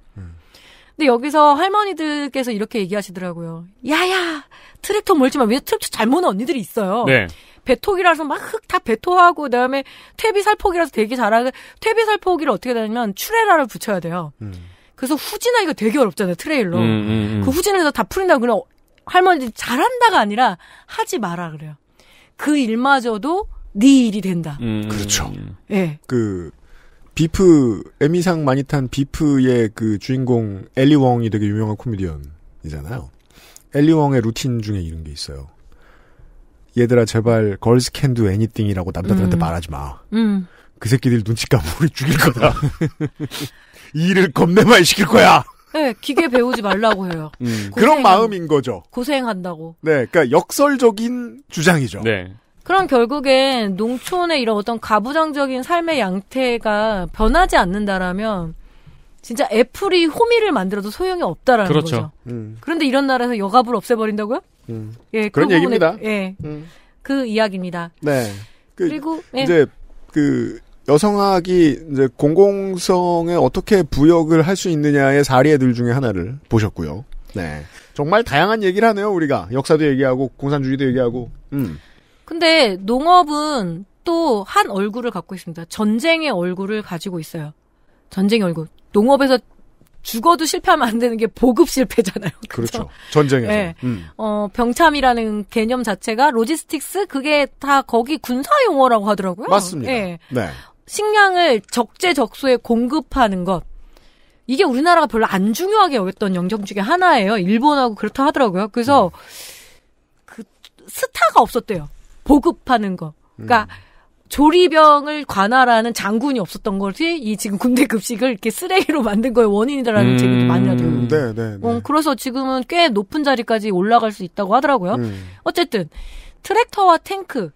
근데 여기서 할머니들께서 이렇게 얘기하시더라고요. 야야 트랙터 멀지만 왜 트랙터 잘 모는 언니들이 있어요. 네. 배토기라서 막 흙 다 배토하고 그다음에 퇴비살포기라서 되게 잘하고 퇴비살포기를 어떻게 되냐면 출레라를 붙여야 돼요. 음. 그래서 후진하기가 되게 어렵잖아요 트레일러 음, 음, 음. 그 후진해서 다 풀린다 그냥 할머니들이 잘한다가 아니라 하지 마라 그래요. 그 일마저도 네 일이 된다. 음, 음, 그렇죠. 예. 그 비프 에미상 많이 탄 비프의 그 주인공 엘리 웡이 되게 유명한 코미디언이잖아요. 엘리 웡의 루틴 중에 이런 게 있어요. 얘들아 제발 걸스 캔두 애니띵이라고 남자들한테 음. 말하지 마. 음. 그 새끼들 눈치 까면 우리 죽일 거다. [LAUGHS] 일을 겁내 만 시킬 거야. 네, 기계 배우지 말라고 해요. 음. 그런 마음인 거죠. 고생한다고. 네, 그러니까 역설적인 주장이죠. 네. 그럼 결국엔 농촌의 이런 어떤 가부장적인 삶의 양태가 변하지 않는다라면 진짜 애플이 호미를 만들어도 소용이 없다라는 그렇죠. 거죠. 음. 그런데 이런 나라에서 여가부를 없애버린다고요? 음. 예, 그런 그 얘기입니다. 예, 음. 그 이야기입니다. 네. 그, 리고 예. 이제 그 여성학이 이제 공공성에 어떻게 부역을 할 수 있느냐의 사례들 중에 하나를 보셨고요. 네. 정말 다양한 얘기를 하네요, 우리가. 역사도 얘기하고, 공산주의도 얘기하고, 음. 근데 농업은 또 한 얼굴을 갖고 있습니다. 전쟁의 얼굴을 가지고 있어요. 전쟁의 얼굴. 농업에서 죽어도 실패하면 안 되는 게 보급 실패잖아요. 그렇죠. 그렇죠. 전쟁에서. 네. 음. 어, 병참이라는 개념 자체가 로지스틱스 그게 다 거기 군사 용어라고 하더라고요. 맞습니다. 네. 네. 식량을 적재적소에 공급하는 것. 이게 우리나라가 별로 안 중요하게 여겼던 영역 중에 하나예요. 일본하고 그렇다 하더라고요. 그래서 음. 그 스타가 없었대요. 보급하는 거. 그러니까 음. 조리병을 관할하는 장군이 없었던 것이 이 지금 군대 급식을 이렇게 쓰레기로 만든 거의 원인이다라는 책이 기 많이 하더라고요. 음. 네, 네, 네. 어, 그래서 지금은 꽤 높은 자리까지 올라갈 수 있다고 하더라고요. 어쨌든 트랙터와 탱크,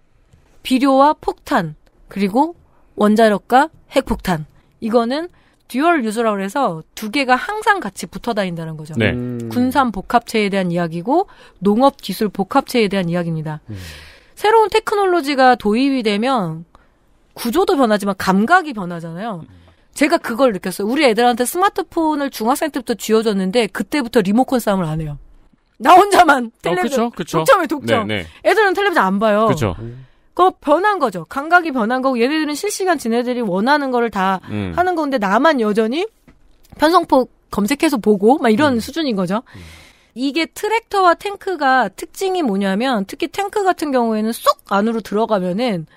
비료와 폭탄, 그리고 원자력과 핵폭탄. 이거는 듀얼 유소라고 해서 두 개가 항상 같이 붙어 다닌다는 거죠. 네. 음. 군산 복합체에 대한 이야기고 농업 기술 복합체에 대한 이야기입니다. 음. 새로운 테크놀로지가 도입이 되면 구조도 변하지만 감각이 변하잖아요. 제가 그걸 느꼈어요. 우리 애들한테 스마트폰을 중학생 때부터 쥐어줬는데 그때부터 리모컨 싸움을 안 해요. 나 혼자만 어, 텔레비전 어, 그쵸, 그쵸. 독점에 독점. 네, 네. 애들은 텔레비전 안 봐요. 그쵸. 음. 거 변한 거죠. 감각이 변한 거고 얘네들은 실시간 지네들이 원하는 거를 다 음. 하는 건데 나만 여전히 편성폭 검색해서 보고 막 이런 음. 수준인 거죠. 음. 이게 트랙터와 탱크가 특징이 뭐냐면 특히 탱크 같은 경우에는 쏙 안으로 들어가면은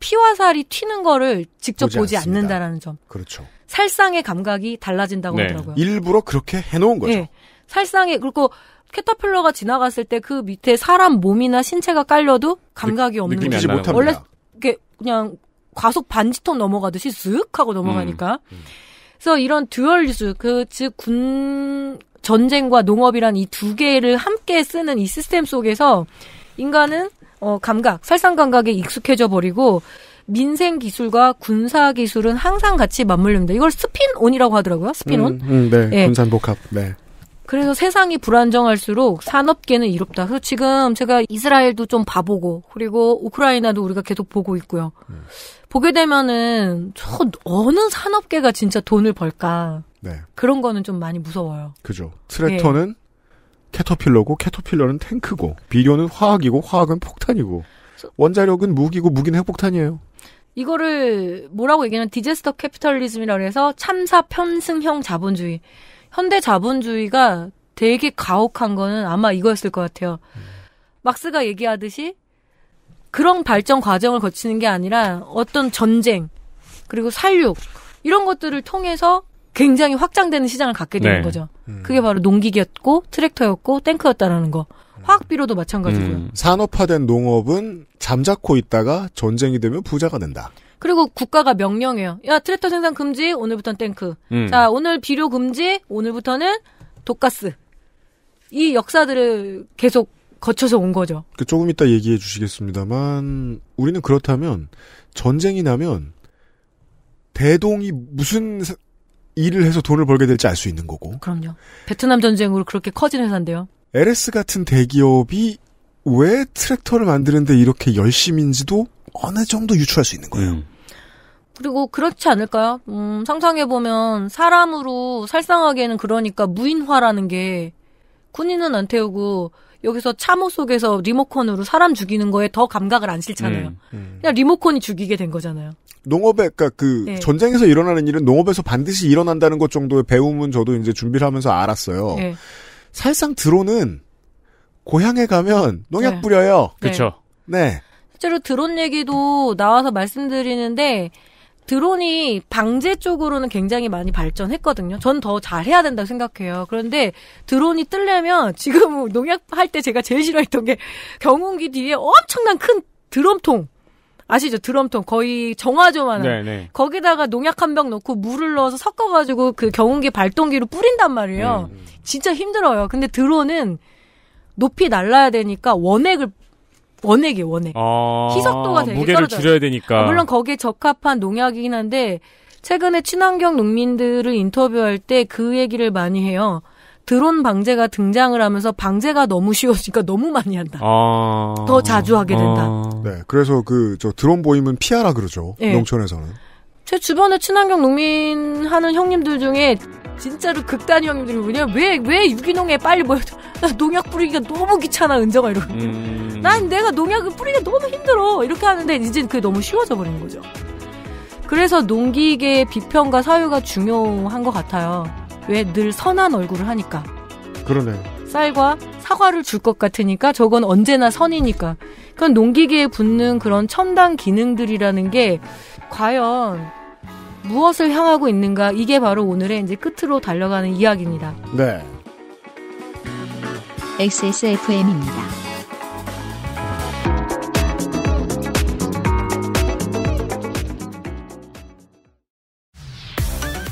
피와 살이 튀는 거를 직접 보지, 보지 않는다라는 점. 그렇죠. 살상의 감각이 달라진다고 네. 하더라고요. 일부러 그렇게 해놓은 거죠. 네. 살상의 그리고 캐터필러가 지나갔을 때 그 밑에 사람 몸이나 신체가 깔려도 감각이 없는 느, 느끼지 못합니다. 원래 이게 그냥 과속 반지통 넘어가듯이 쓱 하고 넘어가니까. 음, 음. 그래서 이런 듀얼리즘 그즉 군 전쟁과 농업이란 이 두 개를 함께 쓰는 이 시스템 속에서 인간은 어 감각, 살상 감각에 익숙해져 버리고 민생 기술과 군사 기술은 항상 같이 맞물립니다. 이걸 스핀온이라고 하더라고요. 스핀온. 음, 음, 네. 예. 군산 복합. 네. 그래서 세상이 불안정할수록 산업계는 이롭다. 그래서 지금 제가 이스라엘도 좀 봐보고 그리고 우크라이나도 우리가 계속 보고 있고요. 음. 보게 되면은 저 어느 산업계가 진짜 돈을 벌까? 네. 그런 거는 좀 많이 무서워요. 그죠. 트랙터는 네. 예. 캐터필러고 캐터필러는 탱크고 비료는 화학이고 화학은 폭탄이고 원자력은 무기고 무기는 핵폭탄이에요. 이거를 뭐라고 얘기하면 디제스터 캐피털리즘이라고 해서 참사 편승형 자본주의. 현대 자본주의가 되게 가혹한 거는 아마 이거였을 것 같아요. 음. 막스가 얘기하듯이 그런 발전 과정을 거치는 게 아니라 어떤 전쟁 그리고 살육 이런 것들을 통해서 굉장히 확장되는 시장을 갖게 되는 네. 거죠. 음. 그게 바로 농기계였고 트랙터였고 탱크였다라는 거. 음. 화학비료도 마찬가지고요. 음. 산업화된 농업은 잠자코 있다가 전쟁이 되면 부자가 된다. 그리고 국가가 명령해요. 야 트랙터 생산 금지 오늘부터는 탱크. 음. 자 오늘 비료 금지 오늘부터는 독가스. 이 역사들을 계속 거쳐서 온 거죠. 그 조금 이따 얘기해 주시겠습니다만 우리는 그렇다면 전쟁이 나면 대동이 무슨 일을 해서 돈을 벌게 될지 알 수 있는 거고. 그럼요. 베트남 전쟁으로 그렇게 커진 회사인데요. LS 같은 대기업이 왜 트랙터를 만드는데 이렇게 열심인지도 어느 정도 유추할 수 있는 거예요. 음. 그리고 그렇지 않을까요? 음, 상상해보면 사람으로 살상하기에는 그러니까 무인화라는 게 군인은 안 태우고 여기서 참호 속에서 리모컨으로 사람 죽이는 거에 더 감각을 안 실잖아요. 음, 음. 그냥 리모컨이 죽이게 된 거잖아요. 농업에 그그 그러니까 네. 전쟁에서 일어나는 일은 농업에서 반드시 일어난다는 것 정도의 배움은 저도 이제 준비를 하면서 알았어요. 네. 사실상 드론은 고향에 가면 농약 네. 뿌려요. 그렇죠. 네. 실제로 드론 얘기도 나와서 말씀드리는데 드론이 방제 쪽으로는 굉장히 많이 발전했거든요. 전 더 잘해야 된다고 생각해요. 그런데 드론이 뜨려면 지금 농약 할 때 제가 제일 싫어했던 게 경운기 뒤에 엄청난 큰 드럼통 아시죠? 드럼통 거의 정화조만한 네, 네. 거기다가 농약 한 병 넣고 물을 넣어서 섞어가지고 그 경운기 발동기로 뿌린단 말이에요. 음. 진짜 힘들어요. 근데 드론은 높이 날라야 되니까 원액을 원액이 원액. 아, 희석도가 되게 무게를 줄여야 되니까. 아, 물론 거기에 적합한 농약이긴 한데 최근에 친환경 농민들을 인터뷰할 때 그 얘기를 많이 해요. 드론 방제가 등장을 하면서 방제가 너무 쉬워지니까 너무 많이 한다. 아, 더 자주 하게 된다. 아, 네, 그래서 그 저 드론 보이면 피하라 그러죠. 네. 농촌에서는. 제 주변에 친환경 농민 하는 형님들 중에 진짜로 극단 형님들이 뭐냐 왜왜 유기농에 빨리 모여들 농약 뿌리기가 너무 귀찮아 은정아 이러고. 거 음. 음. 난 내가 농약을 뿌리기 너무 힘들어. 이렇게 하는데 이젠 그게 너무 쉬워져 버린 거죠. 그래서 농기계의 비평과 사유가 중요한 것 같아요. 왜 늘 선한 얼굴을 하니까. 그러네 쌀과 사과를 줄 것 같으니까 저건 언제나 선이니까. 그건 농기계에 붙는 그런 첨단 기능들이라는 게 과연 무엇을 향하고 있는가 이게 바로 오늘의 이제 끝으로 달려가는 이야기입니다. 네. XSFM입니다.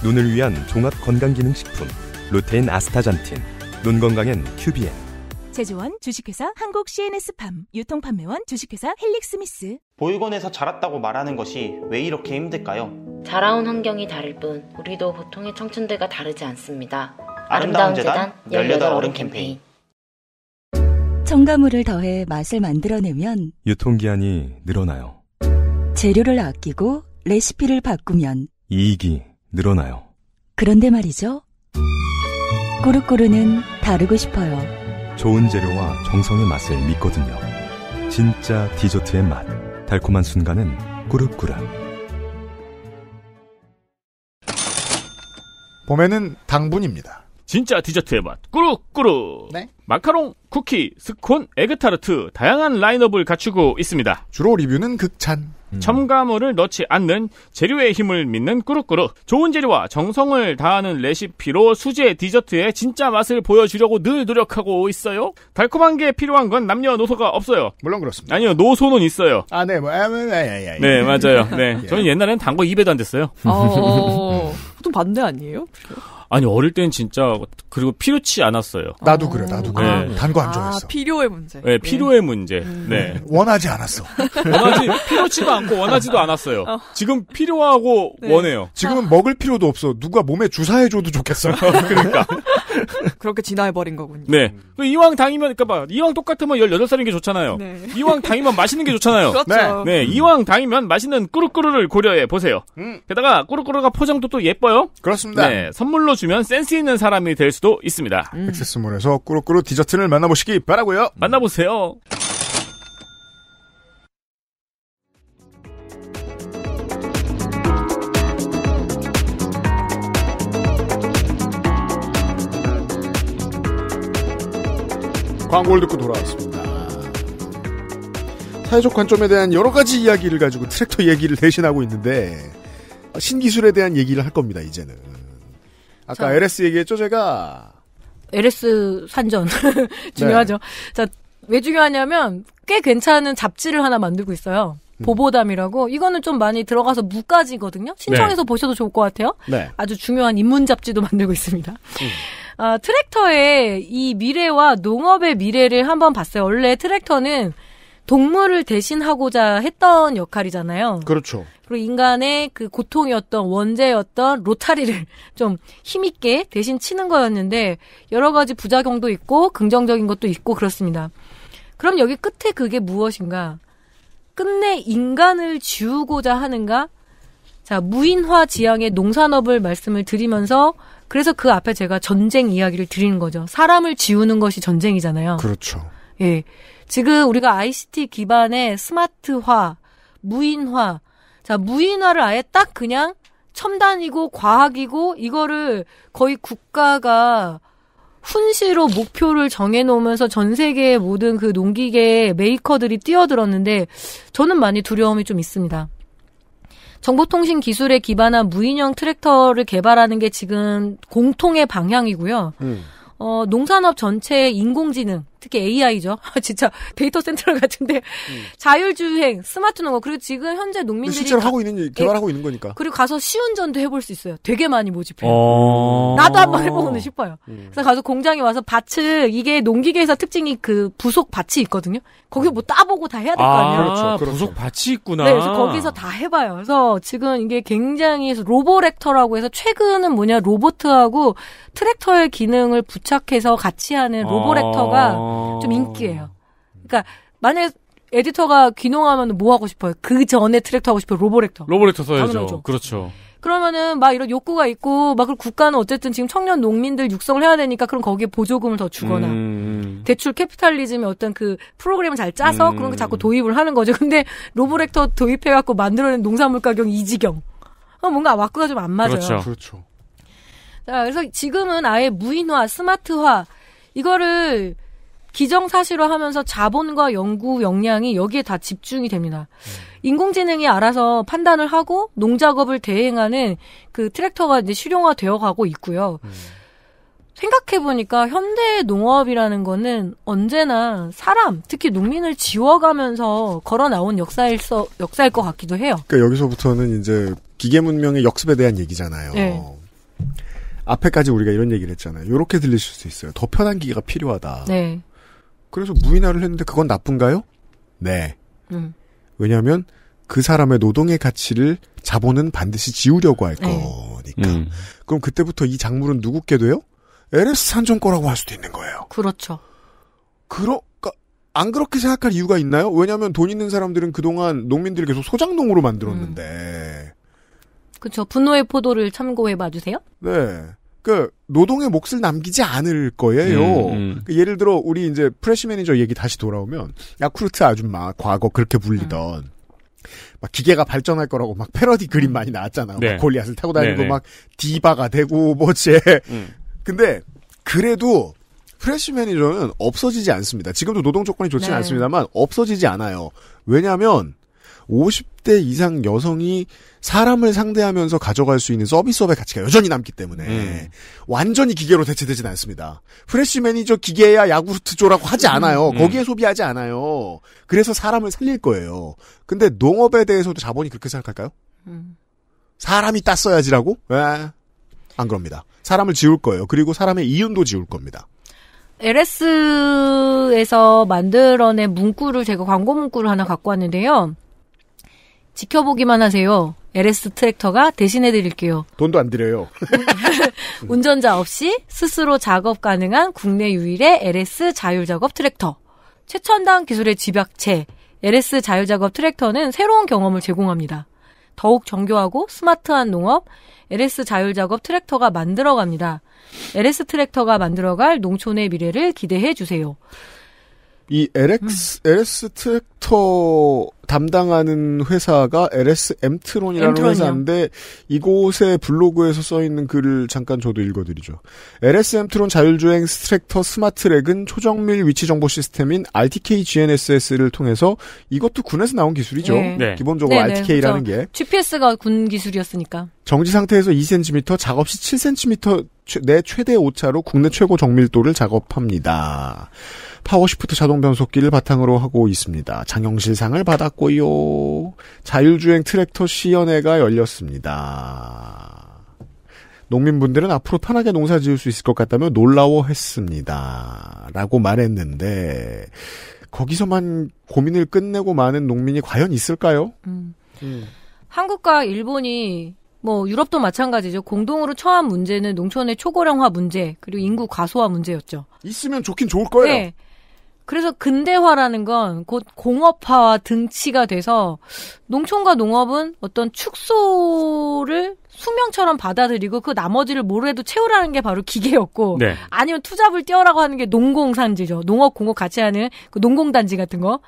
눈을 위한 종합건강기능식품 루테인 아스타잔틴 눈건강엔 큐비엔 제조원 주식회사 한국 CNS팜 유통판매원 주식회사 헬릭스미스 보육원에서 자랐다고 말하는 것이 왜 이렇게 힘들까요? 자라온 환경이 다를 뿐 우리도 보통의 청춘들과 다르지 않습니다. 아름다운, 아름다운 재단 18 어른 캠페인 첨가물을 더해 맛을 만들어내면 유통기한이 늘어나요. 재료를 아끼고 레시피를 바꾸면 이익이 늘어나요. 그런데 말이죠. 꾸르꾸르는 다르고 싶어요. 좋은 재료와 정성의 맛을 믿거든요. 진짜 디저트의 맛. 달콤한 순간은 꾸르꾸르. 봄에는 당분입니다. 진짜 디저트의 맛. 꾸르꾸르. 네. 마카롱, 쿠키, 스콘, 에그타르트 다양한 라인업을 갖추고 있습니다. 주로 리뷰는 극찬. 음. 첨가물을 넣지 않는 재료의 힘을 믿는 꾸룩꾸루 좋은 재료와 정성을 다하는 레시피로 수제 디저트의 진짜 맛을 보여주려고 늘 노력하고 있어요 달콤한 게 필요한 건 남녀노소가 없어요 물론 그렇습니다 아니요 노소는 있어요 아네 뭐, 아, 아, 아, 네, 맞아요 네 저는 옛날엔는단거 입에도 안 댔어요 어, 좀 반대 아니에요? 아니 어릴 땐 진짜 그리고 필요치 않았어요 나도 그래 나도 네. 아, 네. 단 거 안 아, 좋아했어. 아, 필요의 문제. 네, 네. 필요의 문제. 음. 네. 네. 원하지 않았어. 원하지 필요치도 않고 원하지도 않았어요. 어. 지금 필요하고 네. 원해요. 지금은 아. 먹을 필요도 없어. 누가 몸에 주사해 줘도 좋겠어. [LAUGHS] 그러니까. 그렇게 진화해 버린 거군요. 네. 그 이왕 당이면 그니까 봐. 이왕 똑같으면 18살인 게 좋잖아요. 네. 이왕 당이면 맛있는 게 좋잖아요. 그렇죠. 네. 네. 음. 이왕 당이면 맛있는 꾸루꾸루를 고려해 보세요. 음. 게다가 꾸루꾸루가 포장도 또 예뻐요. 그렇습니다. 네. 선물로 주면 센스 있는 사람이 될 수도 있습니다. 음. 액세스몰에서 꾸루꾸루 디저트를 만나보시기 바라고요. 만나보세요. 광고를 듣고 돌아왔습니다. 사회적 관점에 대한 여러 가지 이야기를 가지고 트랙터 얘기를 대신하고 있는데 신기술에 대한 얘기를 할 겁니다. 이제는 아까 참. LS 얘기했죠 제가 LS 산전 [LAUGHS] 중요하죠. 네. 자, 왜 중요하냐면 꽤 괜찮은 잡지를 하나 만들고 있어요. 음. 보보담이라고 이거는 좀 많이 들어가서 무까지거든요. 신청해서 네. 보셔도 좋을 것 같아요. 네. 아주 중요한 인문 잡지도 [LAUGHS] 만들고 있습니다. 음. 아, 트랙터의 이 미래와 농업의 미래를 한번 봤어요. 원래 트랙터는 동물을 대신하고자 했던 역할이잖아요. 그렇죠. 그리고 인간의 그 고통이었던 원죄였던 로타리를 [LAUGHS] 좀 힘있게 대신 치는 거였는데 여러 가지 부작용도 있고 긍정적인 것도 있고 그렇습니다. 그럼 여기 끝에 그게 무엇인가? 끝내 인간을 지우고자 하는가? 자, 무인화 지향의 농산업을 말씀을 드리면서 그래서 그 앞에 제가 전쟁 이야기를 드리는 거죠. 사람을 지우는 것이 전쟁이잖아요. 그렇죠. 예. 지금 우리가 ICT 기반의 스마트화, 무인화, 자, 무인화를 아예 딱 그냥 첨단이고 과학이고 이거를 거의 국가가 훈시로 목표를 정해놓으면서 전 세계의 모든 그 농기계 메이커들이 뛰어들었는데 저는 많이 두려움이 좀 있습니다. 정보통신 기술에 기반한 무인형 트랙터를 개발하는 게 지금 공통의 방향이고요. 음. 어, 농산업 전체의 인공지능, 특히 AI죠. [LAUGHS] 진짜 데이터 센터 같은데 음. 자율주행, 스마트 농업 그리고 지금 현재 농민들이 실제로 가, 하고 있는 개발하고 있는 거니까. 그리고 가서 시운전도 해볼 수 있어요. 되게 많이 모집해요. 어... 나도 한번 해보고는 싶어요. 음. 그래서 가서 공장에 와서 밭을 이게 농기계에서 특징이 그 부속 밭이 있거든요. 거기 뭐 따보고 다 해야 될 거 아, 아니에요. 아, 그렇죠. 그렇죠. 부속 밭이 있구나. 네, 그래서 거기서 다 해봐요. 그래서 지금 이게 굉장히 로보렉터라고 해서 최근은 뭐냐 로보트하고 트랙터의 기능을 부착해서 같이 하는 어. 로보렉터가 아... 좀 인기예요. 음. 그러니까 만약에 에디터가 귀농하면 뭐 하고 싶어요? 그 전에 트랙터 하고 싶어요. 로보렉터. 로보렉터 써야죠. 당연하죠. 그렇죠. 그러면은 막 이런 욕구가 있고 막 그 국가는 어쨌든 지금 청년 농민들 육성을 해야 되니까 그럼 거기에 보조금을 더 주거나 음, 음. 대출 캐피탈리즘의 어떤 그 프로그램을 잘 짜서 음. 그런 거 자꾸 도입을 하는 거죠. 근데 로보렉터 도입해 갖고 만들어낸 농산물 가격 이지경. 어, 뭔가 와꾸가 좀 안 맞아요. 그렇죠. 그렇죠. 자, 그래서 지금은 아예 무인화, 스마트화 이거를 기정사실화 하면서 자본과 연구 역량이 여기에 다 집중이 됩니다. 음. 인공지능이 알아서 판단을 하고 농작업을 대행하는 그 트랙터가 이제 실용화 되어 가고 있고요. 음. 생각해보니까 현대 농업이라는 거는 언제나 사람, 특히 농민을 지워가면서 걸어 나온 역사일, 서, 역사일 것 같기도 해요. 그러니까 여기서부터는 이제 기계 문명의 역습에 대한 얘기잖아요. 네. 앞에까지 우리가 이런 얘기를 했잖아요. 이렇게 들리실 수 있어요. 더 편한 기계가 필요하다. 네. 그래서 무인화를 했는데 그건 나쁜가요? 네. 음. 왜냐하면 그 사람의 노동의 가치를 자본은 반드시 지우려고 할 네. 거니까. 음. 그럼 그때부터 이 작물은 누구께 돼요? LS 산정 거라고 할 수도 있는 거예요. 그렇죠. 그러안 그러니까 그렇게 생각할 이유가 있나요? 왜냐하면 돈 있는 사람들은 그동안 농민들을 계속 소작농으로 만들었는데. 음. 그렇죠. 분노의 포도를 참고해 봐주세요. 네. 그 노동의 몫을 남기지 않을 거예요. 음, 음. 그 예를 들어 우리 이제 프레시 매니저 얘기 다시 돌아오면 야쿠르트 아줌마 과거 그렇게 불리던 음. 막 기계가 발전할 거라고 막 패러디 그림 음. 많이 나왔잖아. 네. 막 골리앗을 타고 다니고 네, 네. 막 디바가 되고 뭐지. 음. 근데 그래도 프레시 매니저는 없어지지 않습니다. 지금도 노동 조건이 좋지는 네. 않습니다만 없어지지 않아요. 왜냐하면 50대 이상 여성이 사람을 상대하면서 가져갈 수 있는 서비스업의 가치가 여전히 남기 때문에 음. 완전히 기계로 대체되진 않습니다. 프레시 매니저 기계야 야구르트조라고 하지 음. 않아요. 음. 거기에 소비하지 않아요. 그래서 사람을 살릴 거예요. 근데 농업에 대해서도 자본이 그렇게 생각할까요? 음. 사람이 땄어야지라고? 에. 예. 안 그럽니다. 사람을 지울 거예요. 그리고 사람의 이윤도 지울 겁니다. LS에서 만들어낸 문구를 제가 광고 문구를 하나 갖고 왔는데요. 지켜보기만 하세요. LS 트랙터가 대신해 드릴게요. 돈도 안 드려요. [LAUGHS] 운전자 없이 스스로 작업 가능한 국내 유일의 LS 자율 작업 트랙터. 최첨단 기술의 집약체 LS 자율 작업 트랙터는 새로운 경험을 제공합니다. 더욱 정교하고 스마트한 농업 LS 자율 작업 트랙터가 만들어 갑니다. LS 트랙터가 만들어 갈 농촌의 미래를 기대해 주세요. 이 LX, 음. LS 트랙터 담당하는 회사가 LS m 트론이라는 엠트론이요. 회사인데 이곳의 블로그에서 써 있는 글을 잠깐 저도 읽어드리죠. LS m 트론 자율주행 스트랙터 스마트랙은 초정밀 위치 정보 시스템인 RTK GNSS를 통해서 이것도 군에서 나온 기술이죠. 네. 네. 기본적으로 네 RTK라는 네. 그렇죠. 게 GPS가 군 기술이었으니까 정지 상태에서 2cm, 작업 시 7cm 내 최대 오차로 국내 최고 정밀도를 작업합니다. 파워시프트 자동 변속기를 바탕으로 하고 있습니다. 장영실상을 받았고요. 자율주행 트랙터 시연회가 열렸습니다. 농민분들은 앞으로 편하게 농사 지을 수 있을 것 같다며 놀라워했습니다. 라고 말했는데 거기서만 고민을 끝내고 많은 농민이 과연 있을까요? 음. 음. 한국과 일본이 뭐 유럽도 마찬가지죠. 공동으로 처한 문제는 농촌의 초고령화 문제 그리고 인구 과소화 문제였죠. 있으면 좋긴 좋을 거예요. 네. 그래서 근대화라는 건 곧 공업화와 등치가 돼서 농촌과 농업은 어떤 축소를 숙명처럼 받아들이고 그 나머지를 모래도 채우라는 게 바로 기계였고 네. 아니면 투잡을 띄어라고 하는 게 농공산지죠. 농업 공업 같이 하는 그 농공단지 같은 거.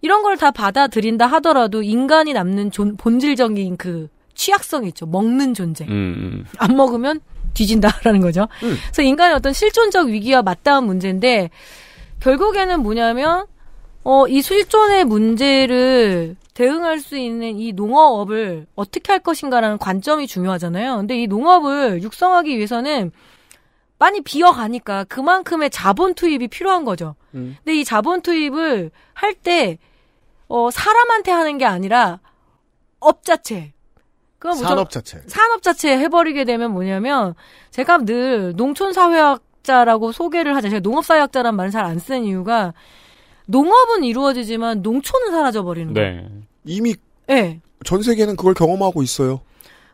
이런 걸 다 받아들인다 하더라도 인간이 남는 존, 본질적인 그 취약성 이 있죠. 먹는 존재. 음, 음. 안 먹으면 뒤진다라는 거죠. 음. 그래서 인간의 어떤 실존적 위기와 맞닿은 문제인데 결국에는 뭐냐면 어, 이 실존의 문제를 대응할 수 있는 이 농업을 어 어떻게 할 것인가라는 관점이 중요하잖아요. 근데 이 농업을 육성하기 위해서는 많이 비어가니까 그만큼의 자본 투입이 필요한 거죠. 음. 근데 이 자본 투입을 할 때, 어, 사람한테 하는 게 아니라 업 자체, 그 산업 자체. 산업 자체 해버리게 되면 뭐냐면 제가 늘 농촌 사회학자라고 소개를 하자. 제가 농업 사회학자란 말을 잘안 쓰는 이유가 농업은 이루어지지만 농촌은 사라져 버리는 네. 거예요. 이미 네. 전 세계는 그걸 경험하고 있어요.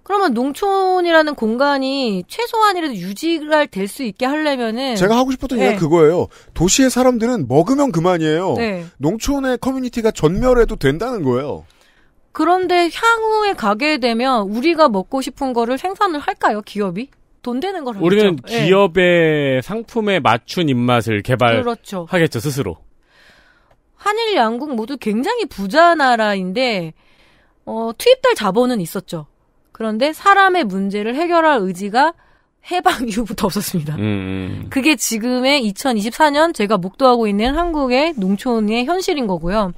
그러면 농촌이라는 공간이 최소한이라도 유지가 될 수 있게 하려면은 제가 하고 싶었던 네. 얘기가 그거예요. 도시의 사람들은 먹으면 그만이에요. 네. 농촌의 커뮤니티가 전멸해도 된다는 거예요. 그런데 향후에 가게 되면 우리가 먹고 싶은 거를 생산을 할까요? 기업이? 돈 되는 걸 하겠죠. 우리는 예. 기업의 예. 상품에 맞춘 입맛을 그렇죠. 개발하겠죠 그렇죠. 스스로. 한일 양국 모두 굉장히 부자 나라인데 어, 투입될 자본은 있었죠. 그런데 사람의 문제를 해결할 의지가 해방 이후부터 없었습니다. 음. 음. 그게 지금의 2024년 제가 목도하고 있는 한국의 농촌의 현실인 거고요.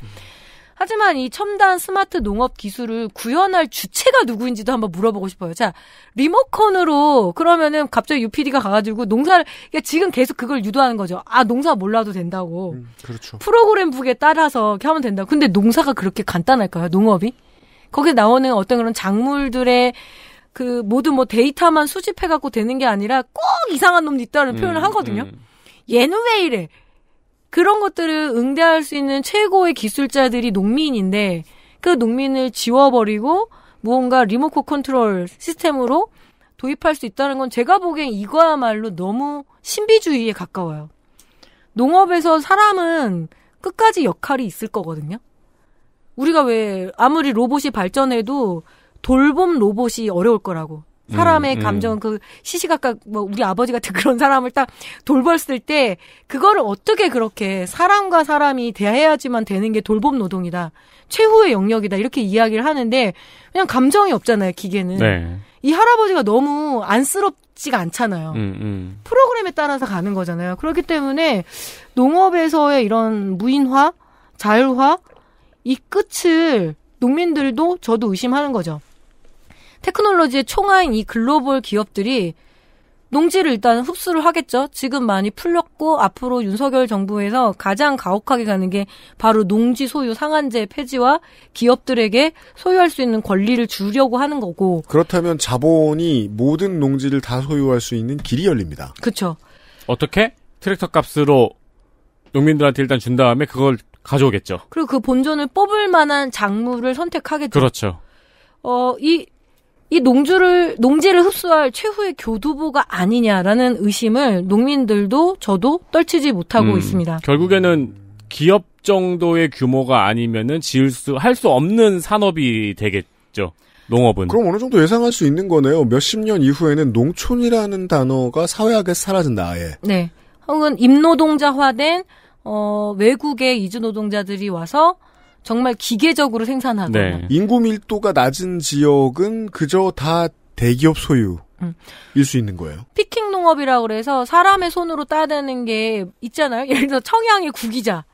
하지만 이 첨단 스마트 농업 기술을 구현할 주체가 누구인지도 한번 물어보고 싶어요. 자, 리모컨으로 그러면은 갑자기 UPD가 가가지고 농사를, 그러니까 지금 계속 그걸 유도하는 거죠. 아, 농사 몰라도 된다고. 음, 그렇죠. 프로그램북에 따라서 이렇게 하면 된다. 고 근데 농사가 그렇게 간단할까요? 농업이? 거기에 나오는 어떤 그런 작물들의 그 모두 뭐 데이터만 수집해갖고 되는 게 아니라 꼭 이상한 놈도 있다는 음, 표현을 하거든요. 음. 얘는 왜 이래? 그런 것들을 응대할 수 있는 최고의 기술자들이 농민인데 그 농민을 지워버리고 무언가 리모컨 컨트롤 시스템으로 도입할 수 있다는 건 제가 보기엔 이거야말로 너무 신비주의에 가까워요. 농업에서 사람은 끝까지 역할이 있을 거거든요. 우리가 왜 아무리 로봇이 발전해도 돌봄 로봇이 어려울 거라고. 사람의 음, 감정, 음. 그 시시각각 뭐 우리 아버지 같은 [LAUGHS] 그런 사람을 딱 돌봤을 때 그거를 어떻게 그렇게 사람과 사람이 대해야지만 되는 게 돌봄 노동이다. 최후의 영역이다. 이렇게 이야기를 하는데 그냥 감정이 없잖아요, 기계는. 네. 이 할아버지가 너무 안쓰럽지가 않잖아요. 음, 음. 프로그램에 따라서 가는 거잖아요. 그렇기 때문에 농업에서의 이런 무인화, 자율화, 이 끝을 농민들도 저도 의심하는 거죠. 테크놀로지의 총아인 이 글로벌 기업들이 농지를 일단 흡수를 하겠죠. 지금 많이 풀렸고 앞으로 윤석열 정부에서 가장 가혹하게 가는 게 바로 농지 소유 상한제 폐지와 기업들에게 소유할 수 있는 권리를 주려고 하는 거고. 그렇다면 자본이 모든 농지를 다 소유할 수 있는 길이 열립니다. 그렇죠. 어떻게 트랙터 값으로 농민들한테 일단 준 다음에 그걸 가져오겠죠. 그리고 그 본전을 뽑을 만한 작물을 선택하겠죠. 그렇죠. 어, 이이 농주를 농지를 흡수할 최후의 교두보가 아니냐라는 의심을 농민들도 저도 떨치지 못하고 음, 있습니다. 결국에는 기업 정도의 규모가 아니면은 지을 수 할 수 없는 산업이 되겠죠. 농업은. 그럼 어느 정도 예상할 수 있는 거네요. 몇 십 년 이후에는 농촌이라는 단어가 사회학에 사라진다 아예. 네. 혹은 임노동자화된 어, 외국의 이주 노동자들이 와서 정말 기계적으로 생산하거나 네. 인구 밀도가 낮은 지역은 그저 다 대기업 소유. 일수 음. 있는 거예요. 피킹 농업이라고 그래서 사람의 손으로 따대는 게 있잖아요. 예를 들어 청양의 구기자.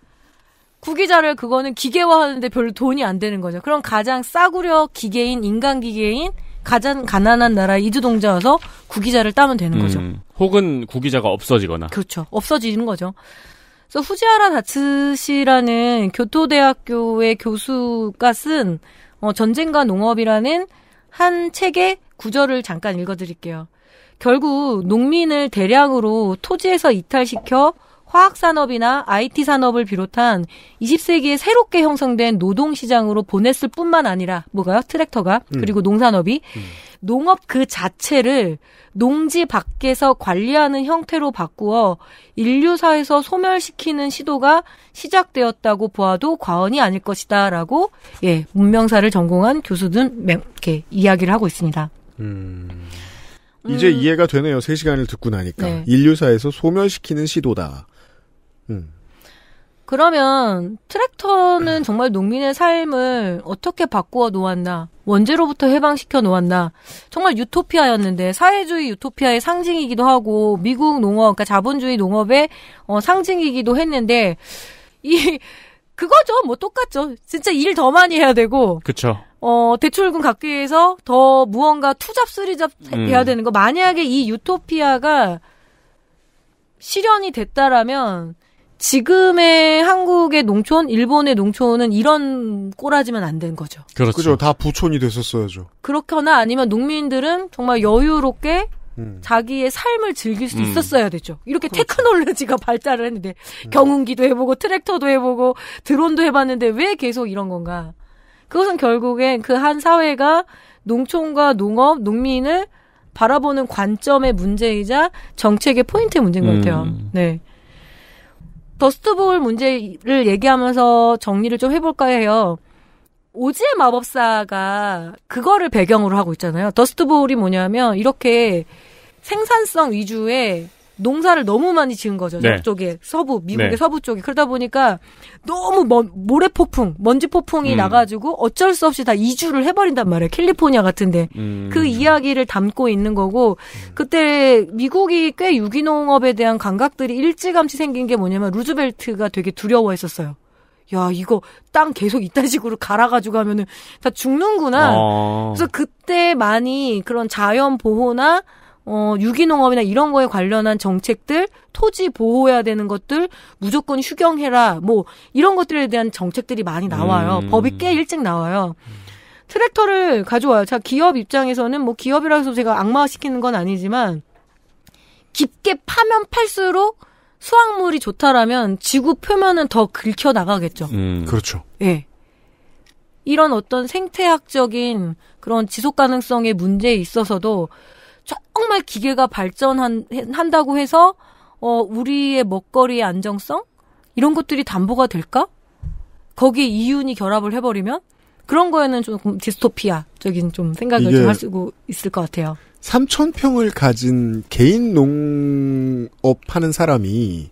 구기자를 그거는 기계화하는데 별로 돈이 안 되는 거죠. 그럼 가장 싸구려 기계인 인간 기계인 가장 가난한 나라 이주동자 와서 구기자를 따면 되는 거죠. 음, 혹은 구기자가 없어지거나. 그렇죠. 없어지는 거죠. 그래서 후지하라 다츠시라는 교토대학교의 교수가 쓴 어, 전쟁과 농업이라는 한 책의 구절을 잠깐 읽어드릴게요. 결국 농민을 대량으로 토지에서 이탈시켜 화학산업이나 IT 산업을 비롯한 20세기에 새롭게 형성된 노동시장으로 보냈을 뿐만 아니라, 뭐가요? 트랙터가, 음. 그리고 농산업이, 음. 농업 그 자체를 농지 밖에서 관리하는 형태로 바꾸어 인류사에서 소멸시키는 시도가 시작되었다고 보아도 과언이 아닐 것이다라고 예 문명사를 전공한 교수들 이렇게 이야기를 하고 있습니다. 음, 이제 음. 이해가 되네요. 3 시간을 듣고 나니까 네. 인류사에서 소멸시키는 시도다. 음. 그러면 트랙터는 정말 농민의 삶을 어떻게 바꾸어 놓았나, 원재로부터 해방시켜 놓았나, 정말 유토피아였는데 사회주의 유토피아의 상징이기도 하고 미국 농업, 그러니까 자본주의 농업의 어, 상징이기도 했는데 이 [LAUGHS] 그거죠, 뭐 똑같죠. 진짜 일 더 많이 해야 되고, 그쵸. 어 대출금 갖기 위해서 더 무언가 투잡 쓰리잡 음. 해야 되는 거. 만약에 이 유토피아가 실현이 됐다라면 지금의 한국의 농촌, 일본의 농촌은 이런 꼬라지면 안 된 거죠. 그렇죠. 그죠. 다 부촌이 됐었어야죠. 그렇거나 아니면 농민들은 정말 여유롭게 음. 자기의 삶을 즐길 수 음. 있었어야 되죠. 이렇게 그렇죠. 테크놀로지가 [LAUGHS] 발달을 했는데 음. 경운기도 해보고 트랙터도 해보고 드론도 해봤는데 왜 계속 이런 건가? 그것은 결국엔 그 한 사회가 농촌과 농업, 농민을 바라보는 관점의 문제이자 정책의 포인트의 문제인 것 음. 같아요. 네. 더스트볼 문제를 얘기하면서 정리를 좀 해볼까 해요. 오지의 마법사가 그거를 배경으로 하고 있잖아요. 더스트볼이 뭐냐면 이렇게 생산성 위주의 농사를 너무 많이 지은 거죠. 네. 쪽에 서부 미국의 네. 서부 쪽에 그러다 보니까 너무 먼 모래 폭풍, 먼지 폭풍이 음. 나가지고 어쩔 수 없이 다 이주를 해버린단 말이에요. 캘리포니아 같은데 음. 그 이야기를 담고 있는 거고 그때 미국이 꽤 유기농업에 대한 감각들이 일찌감치 생긴 게 뭐냐면 루즈벨트가 되게 두려워했었어요. 야 이거 땅 계속 이딴 식으로 갈아가지고 하면은 다 죽는구나. 어. 그래서 그때 많이 그런 자연 보호나 어, 유기농업이나 이런 거에 관련한 정책들, 토지 보호해야 되는 것들, 무조건 휴경해라, 뭐, 이런 것들에 대한 정책들이 많이 나와요. 음. 법이 꽤 일찍 나와요. 트랙터를 가져와요. 자, 기업 입장에서는 뭐 기업이라 해서 제가 악마화시키는 건 아니지만, 깊게 파면 팔수록 수확물이 좋다라면 지구 표면은 더 긁혀 나가겠죠. 음. 음. 그렇죠. 예. 이런 어떤 생태학적인 그런 지속 가능성의 문제에 있어서도 정말 기계가 발전한다고 해서 어, 우리의 먹거리의 안정성 이런 것들이 담보가 될까? 거기에 이윤이 결합을 해버리면 그런 거에는 좀 디스토피아적인 좀 생각을 좀 하시고 있을 것 같아요. 3천 평을 가진 개인 농업 하는 사람이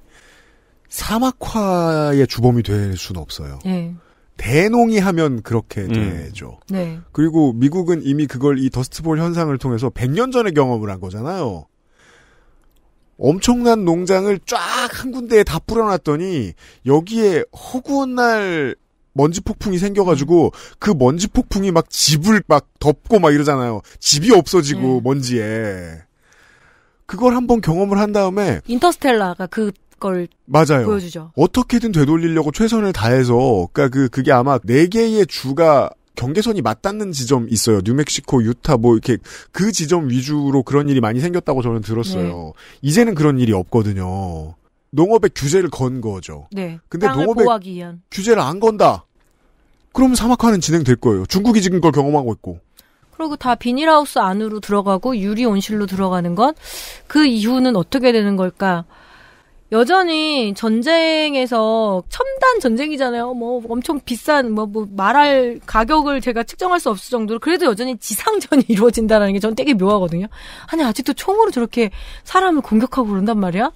사막화의 주범이 될 수는 없어요. 네. 대농이 하면 그렇게 음. 되죠. 네. 그리고 미국은 이미 그걸 이 더스트볼 현상을 통해서 100년 전에 경험을 한 거잖아요. 엄청난 농장을 쫙 한 군데에 다 뿌려놨더니 여기에 허구한 날 먼지 폭풍이 생겨가지고 음. 그 먼지 폭풍이 막 집을 막 덮고 막 이러잖아요. 집이 없어지고 네. 먼지에. 그걸 한번 경험을 한 다음에 인터스텔라가 그걸 맞아요. 보여주죠. 어떻게든 되돌리려고 최선을 다해서 그러니까 그 그게 아마 네 개의 주가 경계선이 맞닿는 지점 있어요. 뉴멕시코, 유타 뭐 이렇게 그 지점 위주로 그런 일이 많이 생겼다고 저는 들었어요. 네. 이제는 그런 일이 없거든요. 농업에 규제를 건 거죠. 네. 근데 농업에 규제를 안 건다. 그럼 사막화는 진행될 거예요. 중국이 지금 그걸 경험하고 있고. 그리고 다 비닐하우스 안으로 들어가고 유리 온실로 들어가는 건 그 이후는 어떻게 되는 걸까? 여전히 전쟁에서 첨단 전쟁이잖아요. 뭐 엄청 비싼 뭐, 뭐 말할 가격을 제가 측정할 수 없을 정도로 그래도 여전히 지상전이 [LAUGHS] 이루어진다는게 전 되게 묘하거든요. 아니 아직도 총으로 저렇게 사람을 공격하고 그런단 말이야?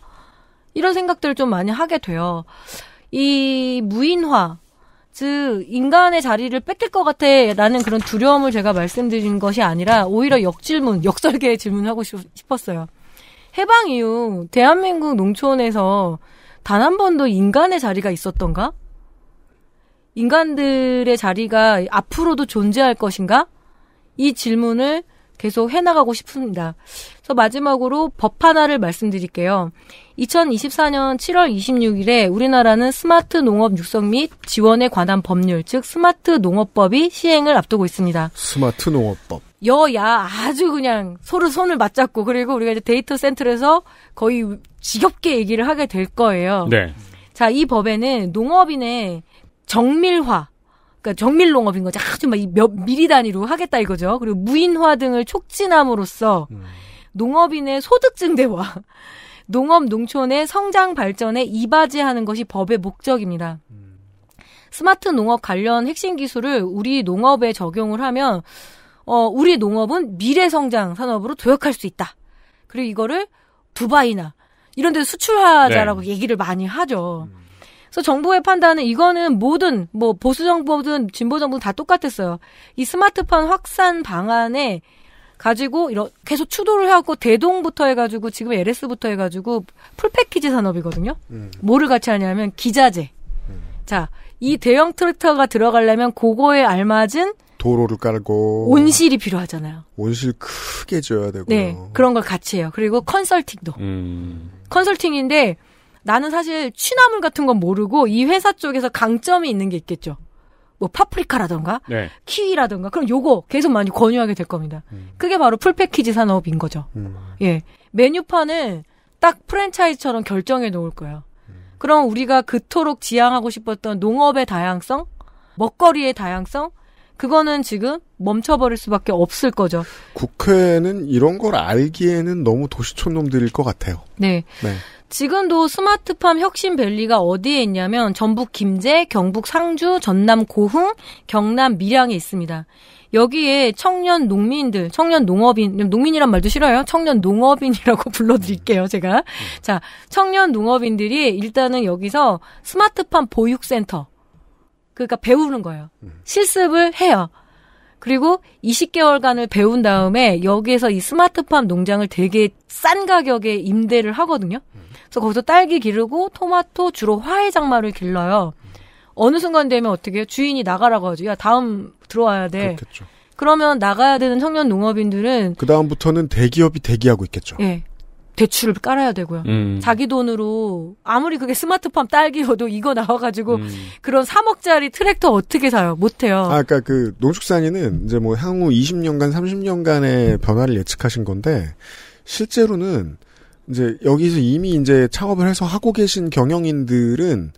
이런 생각들을 좀 많이 하게 돼요. 이 무인화 즉 인간의 자리를 뺏길 것 같아라는 그런 두려움을 제가 말씀드린 것이 아니라 오히려 역질문, 역설계의 질문을 하고 싶었어요. 해방 이후 대한민국 농촌에서 단 한 번도 인간의 자리가 있었던가? 인간들의 자리가 앞으로도 존재할 것인가? 이 질문을 계속 해나가고 싶습니다. 그래서 마지막으로 법 하나를 말씀드릴게요. 2024년 7월 26일에 우리나라는 스마트 농업 육성 및 지원에 관한 법률, 즉 스마트 농업법이 시행을 앞두고 있습니다. 스마트 농업법. 여야 아주 그냥 서로 손을 맞잡고 그리고 우리가 이제 데이터 센터에서 거의 지겹게 얘기를 하게 될 거예요. 네. 자, 이 법에는 농업인의 정밀화 그러니까 정밀 농업인 거죠. 아주 막몇 미리 단위로 하겠다 이거죠. 그리고 무인화 등을 촉진함으로써 음. 농업인의 소득 증대와 [LAUGHS] 농업 농촌의 성장 발전에 이바지하는 것이 법의 목적입니다. 음. 스마트 농업 관련 핵심 기술을 우리 농업에 적용을 하면 어, 우리 농업은 미래 성장 산업으로 도약할 수 있다. 그리고 이거를 두바이나 이런 데 수출하자라고 네. 얘기를 많이 하죠. 음. 그래서 정부의 판단은 이거는 모든 뭐 보수 정부든 진보 정부든 다 똑같았어요. 이 스마트폰 확산 방안에 가지고 이런 계속 추도를 하고 대동부터 해가지고 지금 LS부터 해가지고 풀 패키지 산업이거든요. 음. 뭐를 같이 하냐면 기자재. 음. 자이 대형 트랙터가 들어가려면 고거에 알맞은 도로를 깔고 온실이 필요하잖아요. 온실 크게 지야 되고. 네, 그런 걸 같이 해요. 그리고 컨설팅도. 음. 컨설팅인데 나는 사실 취나물 같은 건 모르고 이 회사 쪽에서 강점이 있는 게 있겠죠. 뭐 파프리카라던가 네. 키위라던가 그럼 요거 계속 많이 권유하게 될 겁니다. 음. 그게 바로 풀패키지 산업인 거죠. 음. 예. 메뉴판을 딱 프랜차이즈처럼 결정해 놓을 거예요. 그럼 우리가 그토록 지향하고 싶었던 농업의 다양성, 먹거리의 다양성, 그거는 지금 멈춰버릴 수밖에 없을 거죠. 국회는 이런 걸 알기에는 너무 도시촌 놈들일 것 같아요. 네. 네. 지금도 스마트팜 혁신밸리가 어디에 있냐면 전북 김제, 경북 상주, 전남 고흥, 경남 밀양에 있습니다. 여기에 청년 농민들, 청년 농업인, 농민이란 말도 싫어요. 청년 농업인이라고 [LAUGHS] 불러드릴게요, 제가. 자, 청년 농업인들이 일단은 여기서 스마트팜 보육센터. 그러니까 배우는 거예요. 음. 실습을 해요. 그리고 20개월간을 배운 다음에 여기에서 이 스마트팜 농장을 되게 싼 가격에 임대를 하거든요. 음. 그래서 거기서 딸기 기르고 토마토 주로 화훼 장마를 길러요. 어느 순간 되면 어떻게 해요? 주인이 나가라고 하죠. 야, 다음 들어와야 돼. 그렇겠죠. 그러면 나가야 되는 청년 농업인들은 그 다음부터는 대기업이 대기하고 있겠죠. 예. 대출을 깔아야 되고요. 음. 자기 돈으로 아무리 그게 스마트팜 딸기여도 이거 나와가지고 음. 그런 3억짜리 트랙터 어떻게 사요? 못해요. 아, 그러니까 그 농축산인은 이제 뭐 향후 20년간 30년간의 변화를 예측하신 건데 실제로는 이제 여기서 이미 이제 창업을 해서 하고 계신 경영인들은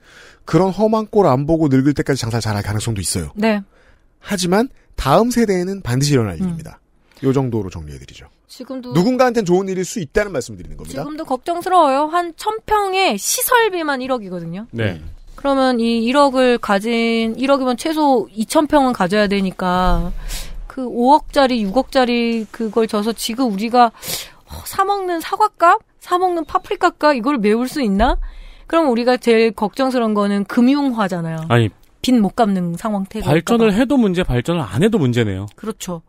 그런 험한 꼴 안 보고 늙을 때까지 장사를 잘할 가능성도 있어요. 네. 하지만 다음 세대에는 반드시 일어날 음. 일입니다. 요 정도로 정리해드리죠. 지금도 누군가한테는 좋은 일일 수 있다는 말씀 드리는 겁니다. 지금도 걱정스러워요. 한 천평에 시설비만 1억이거든요. 네. 음. 그러면 이 1억을 가진 1억이면 최소 2천평은 가져야 되니까 그 5억짜리 6억짜리 그걸 져서 지금 우리가 어, 사 먹는 사과값, 사 먹는 파프리카값 이걸 메울 수 있나? 그럼 우리가 제일 걱정스러운 거는 금융화잖아요. 아니 빚 못 갚는 상황 태고 발전을 해도 문제, 발전을 안 해도 문제네요. 그렇죠.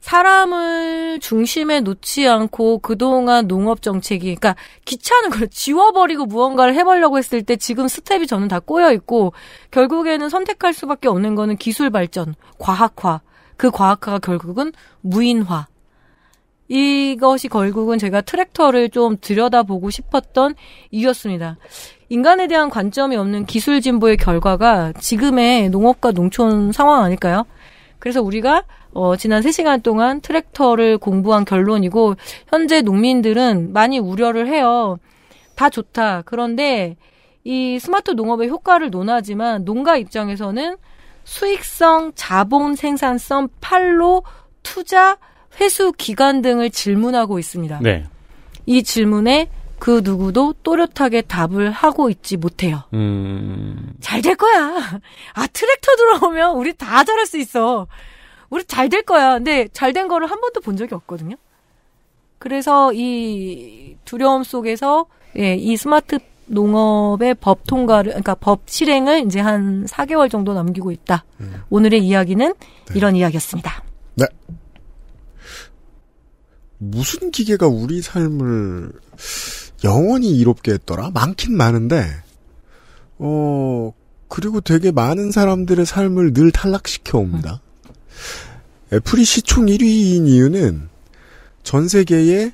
사람을 중심에 놓지 않고 그동안 농업 정책이 그러니까 귀찮은 걸 지워버리고 무언가를 해보려고 했을 때 지금 스텝이 저는 다 꼬여 있고 결국에는 선택할 수밖에 없는 거는 기술 발전, 과학화. 그 과학화가 결국은 무인화. 이것이 결국은 제가 트랙터를 좀 들여다보고 싶었던 이유였습니다. 인간에 대한 관점이 없는 기술 진보의 결과가 지금의 농업과 농촌 상황 아닐까요? 그래서 우리가 어, 지난 3시간 동안 트랙터를 공부한 결론이고 현재 농민들은 많이 우려를 해요. 다 좋다. 그런데 이 스마트 농업의 효과를 논하지만 농가 입장에서는 수익성, 자본 생산성, 팔로 투자, 회수 기간 등을 질문하고 있습니다. 네. 이 질문에 그 누구도 또렷하게 답을 하고 있지 못해요. 음... 잘될 거야. 아 트랙터 들어오면 우리 다 잘할 수 있어. 우리 잘 될 거야. 근데 잘 된 거를 한 번도 본 적이 없거든요. 그래서 이 두려움 속에서 예, 이 스마트 농업의 법 통과를 그러니까 법 실행을 이제 한 4개월 정도 남기고 있다. 음. 오늘의 이야기는 네. 이런 이야기였습니다. 네. 무슨 기계가 우리 삶을 영원히 이롭게 했더라? 많긴 많은데, 어, 그리고 되게 많은 사람들의 삶을 늘 탈락시켜 옵니다. 애플이 시총 1위인 이유는 전 세계에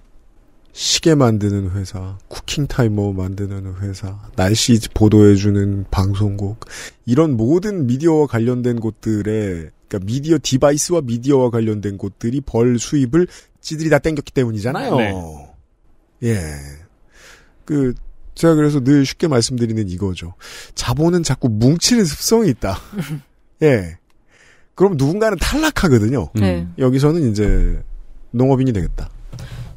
시계 만드는 회사, 쿠킹 타이머 만드는 회사, 날씨 보도해주는 방송국, 이런 모든 미디어와 관련된 곳들의, 그러니까 미디어 디바이스와 미디어와 관련된 곳들이 벌 수입을 지들이 다 땡겼기 때문이잖아요. 네. 예. 그 제가 그래서 늘 쉽게 말씀드리는 이거죠. 자본은 자꾸 뭉치는 습성이 있다. [LAUGHS] 예. 그럼 누군가는 탈락하거든요. 음. 네. 여기서는 이제 농업인이 되겠다.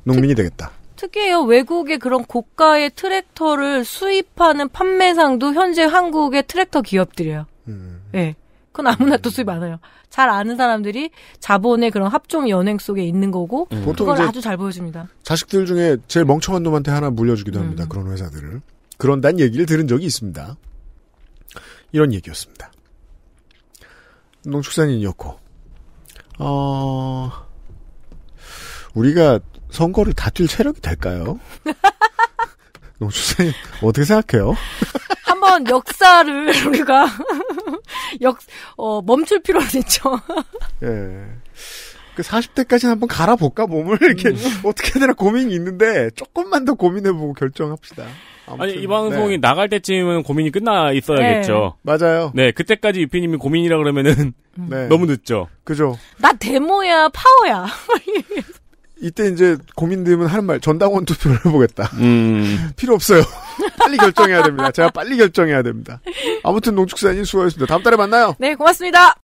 농민이 특, 되겠다. 특히요 외국의 그런 고가의 트랙터를 수입하는 판매상도 현재 한국의 트랙터 기업들이에요. 음. 예. 그건 아무나 또 음. 수입 안 해요. 잘 아는 사람들이 자본의 그런 합종 연행 속에 있는 거고 음. 그걸 아주 잘 보여줍니다. 자식들 중에 제일 멍청한 놈한테 하나 물려주기도 합니다. 음. 그런 회사들을 그런단 얘기를 들은 적이 있습니다. 이런 얘기였습니다. 농축산인이었고 어 우리가 선거를 다뛸 체력이 될까요? [LAUGHS] 농축산인 어떻게 생각해요? 한번 역사를 우리가 역, 어, 멈출 필요는 있죠. [LAUGHS] 예. 그 40대까지는 한번 갈아볼까, 몸을. 이렇게, 음. 어떻게 해야 되나 고민이 있는데, 조금만 더 고민해보고 결정합시다. 아무튼, 아니, 이 방송이 네. 나갈 때쯤은 고민이 끝나 있어야겠죠. 네. 맞아요. 네, 그때까지 유피님이 고민이라 그러면은, 네. [LAUGHS] 너무 늦죠. 그죠. 나 데모야, 파워야. [LAUGHS] 이때 이제 고민되면 하는 말 전당원 투표를 해보겠다. 음. [LAUGHS] 필요 없어요. 빨리 결정해야 됩니다. 제가 빨리 결정해야 됩니다. 아무튼 농축산인 수고하셨습니다. 다음 달에 만나요. 네, 고맙습니다.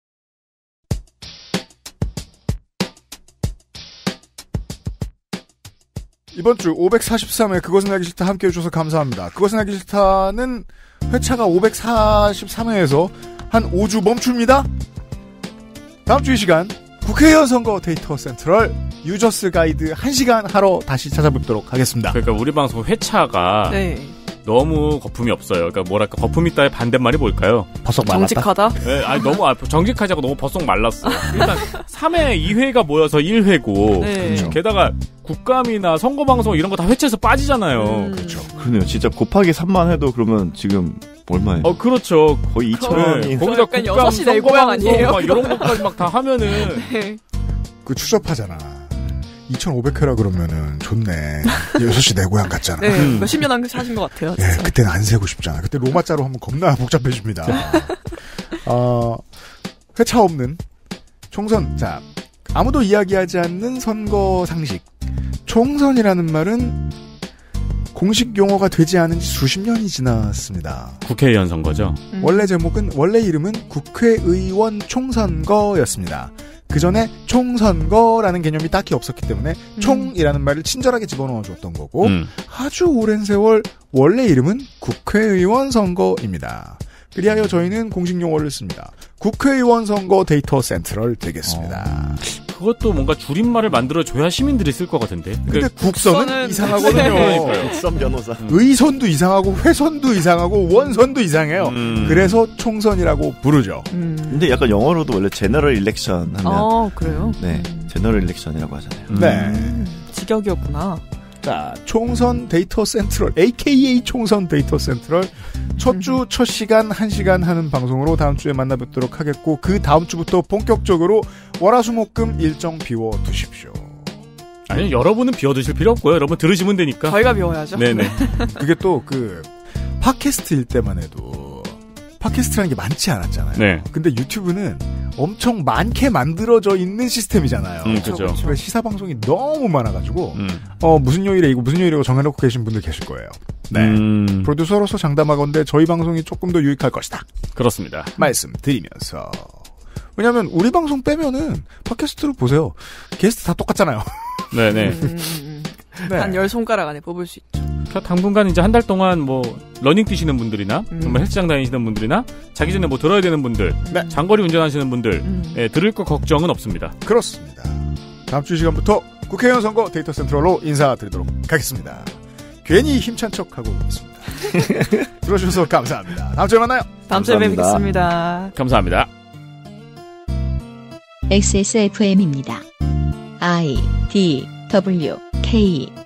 이번 주 543회 그것은 하기 싫다 함께 해주셔서 감사합니다. 그것은 하기 싫다는 회차가 543회에서 한 5주 멈춥니다. 다음 주 이 시간 국회의원 선거 데이터 센트럴 유저스 가이드 1시간 하러 다시 찾아뵙도록 하겠습니다. 그러니까 우리 방송 회차가 네. 너무 거품이 없어요. 그러니까 뭐랄까 거품 이 있다의 반대말이 뭘까요? 버석 말랐다. 정직하다? 네, 아니 너무 아, 정직하지않고 너무 버석 말랐어. 일단 3회, 2회가 모여서 1회고 네. 그렇죠. 게다가 국감이나 선거 방송 이런 거 다 회차에서 빠지잖아요. 음. 그렇죠. 그러네요. 진짜 곱하기 3만 해도 그러면 지금 얼마예요? 어 그렇죠. 거의 2천 원. 거기다 국감, 6시 내 고향 아니에요? 막 이런 것까지 막 다 하면은 [LAUGHS] 네. 그 추접하잖아. 2,500회라 그러면은 좋네. 6시 내 고향 같잖아. 네, 음. 몇십 년안 사신 것 같아요. 네, 그때는 안 세고 싶잖아. 그때 로마자로 하면 겁나 복잡해집니다. [LAUGHS] 어, 회차 없는 총선. 자, 아무도 이야기하지 않는 선거 상식. 총선이라는 말은 공식 용어가 되지 않은 지 수십 년이 지났습니다. 국회의원 선거죠. 음. 원래 제목은 원래 이름은 국회의원 총선거였습니다. 그 전에 총선거라는 개념이 딱히 없었기 때문에 음. 총이라는 말을 친절하게 집어넣어 주었던 거고 음. 아주 오랜 세월 원래 이름은 국회의원 선거입니다. 그리하여 저희는 공식 용어를 씁니다. 국회의원 선거 데이터 센트럴 되겠습니다. 어. 그것도 뭔가 줄임말을 만들어줘야 시민들이 쓸 것 같은데. 근데, 그러니까 국선은, 국선은 이상하거든요. [LAUGHS] 네. 국선 변호사. 음. 의선도 이상하고 회선도 이상하고 원선도 이상해요. 음. 그래서 총선이라고 부르죠. 음. 근데 약간 영어로도 원래 제너럴 일렉션 하면. 아, 그래요? 네. 제너럴 일렉션이라고 하잖아요. 네. 음. 직역이었구나. 자, 총선 데이터 센트럴, AKA 총선 데이터 센트럴. 첫 주, 음. 첫 시간, 한 시간 하는 방송으로 다음 주에 만나 뵙도록 하겠고, 그 다음 주부터 본격적으로 월화수목금 일정 비워두십시오. 아니, 여러분은 비워두실 필요 없고요. 여러분 들으시면 되니까. 저희가 비워야죠. 네네. [LAUGHS] 그게 또 그, 팟캐스트일 때만 해도, 팟캐스트라는 게 많지 않았잖아요. 네. 근데 유튜브는 엄청 많게 만들어져 있는 시스템이잖아요. 음, 그렇죠. 그러니 시사 방송이 너무 많아가지고 음. 어 무슨 요일에 이거 무슨 요일이라고 정해놓고 계신 분들 계실 거예요. 네. 음. 프로듀서로서 장담하건데 저희 방송이 조금 더 유익할 것이다. 그렇습니다. 말씀드리면서. 왜냐하면 우리 방송 빼면은 팟캐스트로 보세요. 게스트 다 똑같잖아요. 네네. 네. 네. [LAUGHS] 네. 음, 음, 음. 한열 네. 손가락 안에 뽑을 수 있죠. 그러니까 당분간 이제 한 달 동안 뭐 러닝 뛰시는 분들이나 음. 정말 헬스장 다니시는 분들이나 자기 전에 뭐 들어야 되는 분들, 네. 장거리 운전하시는 분들 음. 예, 들을 거 걱정은 없습니다. 그렇습니다. 다음 주 시간부터 국회의원 선거 데이터 센트럴로 인사드리도록 하겠습니다. 괜히 힘찬 척하고 있습니다. [LAUGHS] 들어주셔서 감사합니다. 다음 주에 만나요. 다음 주에 뵙겠습니다. 감사합니다. XSFM입니다. I D W K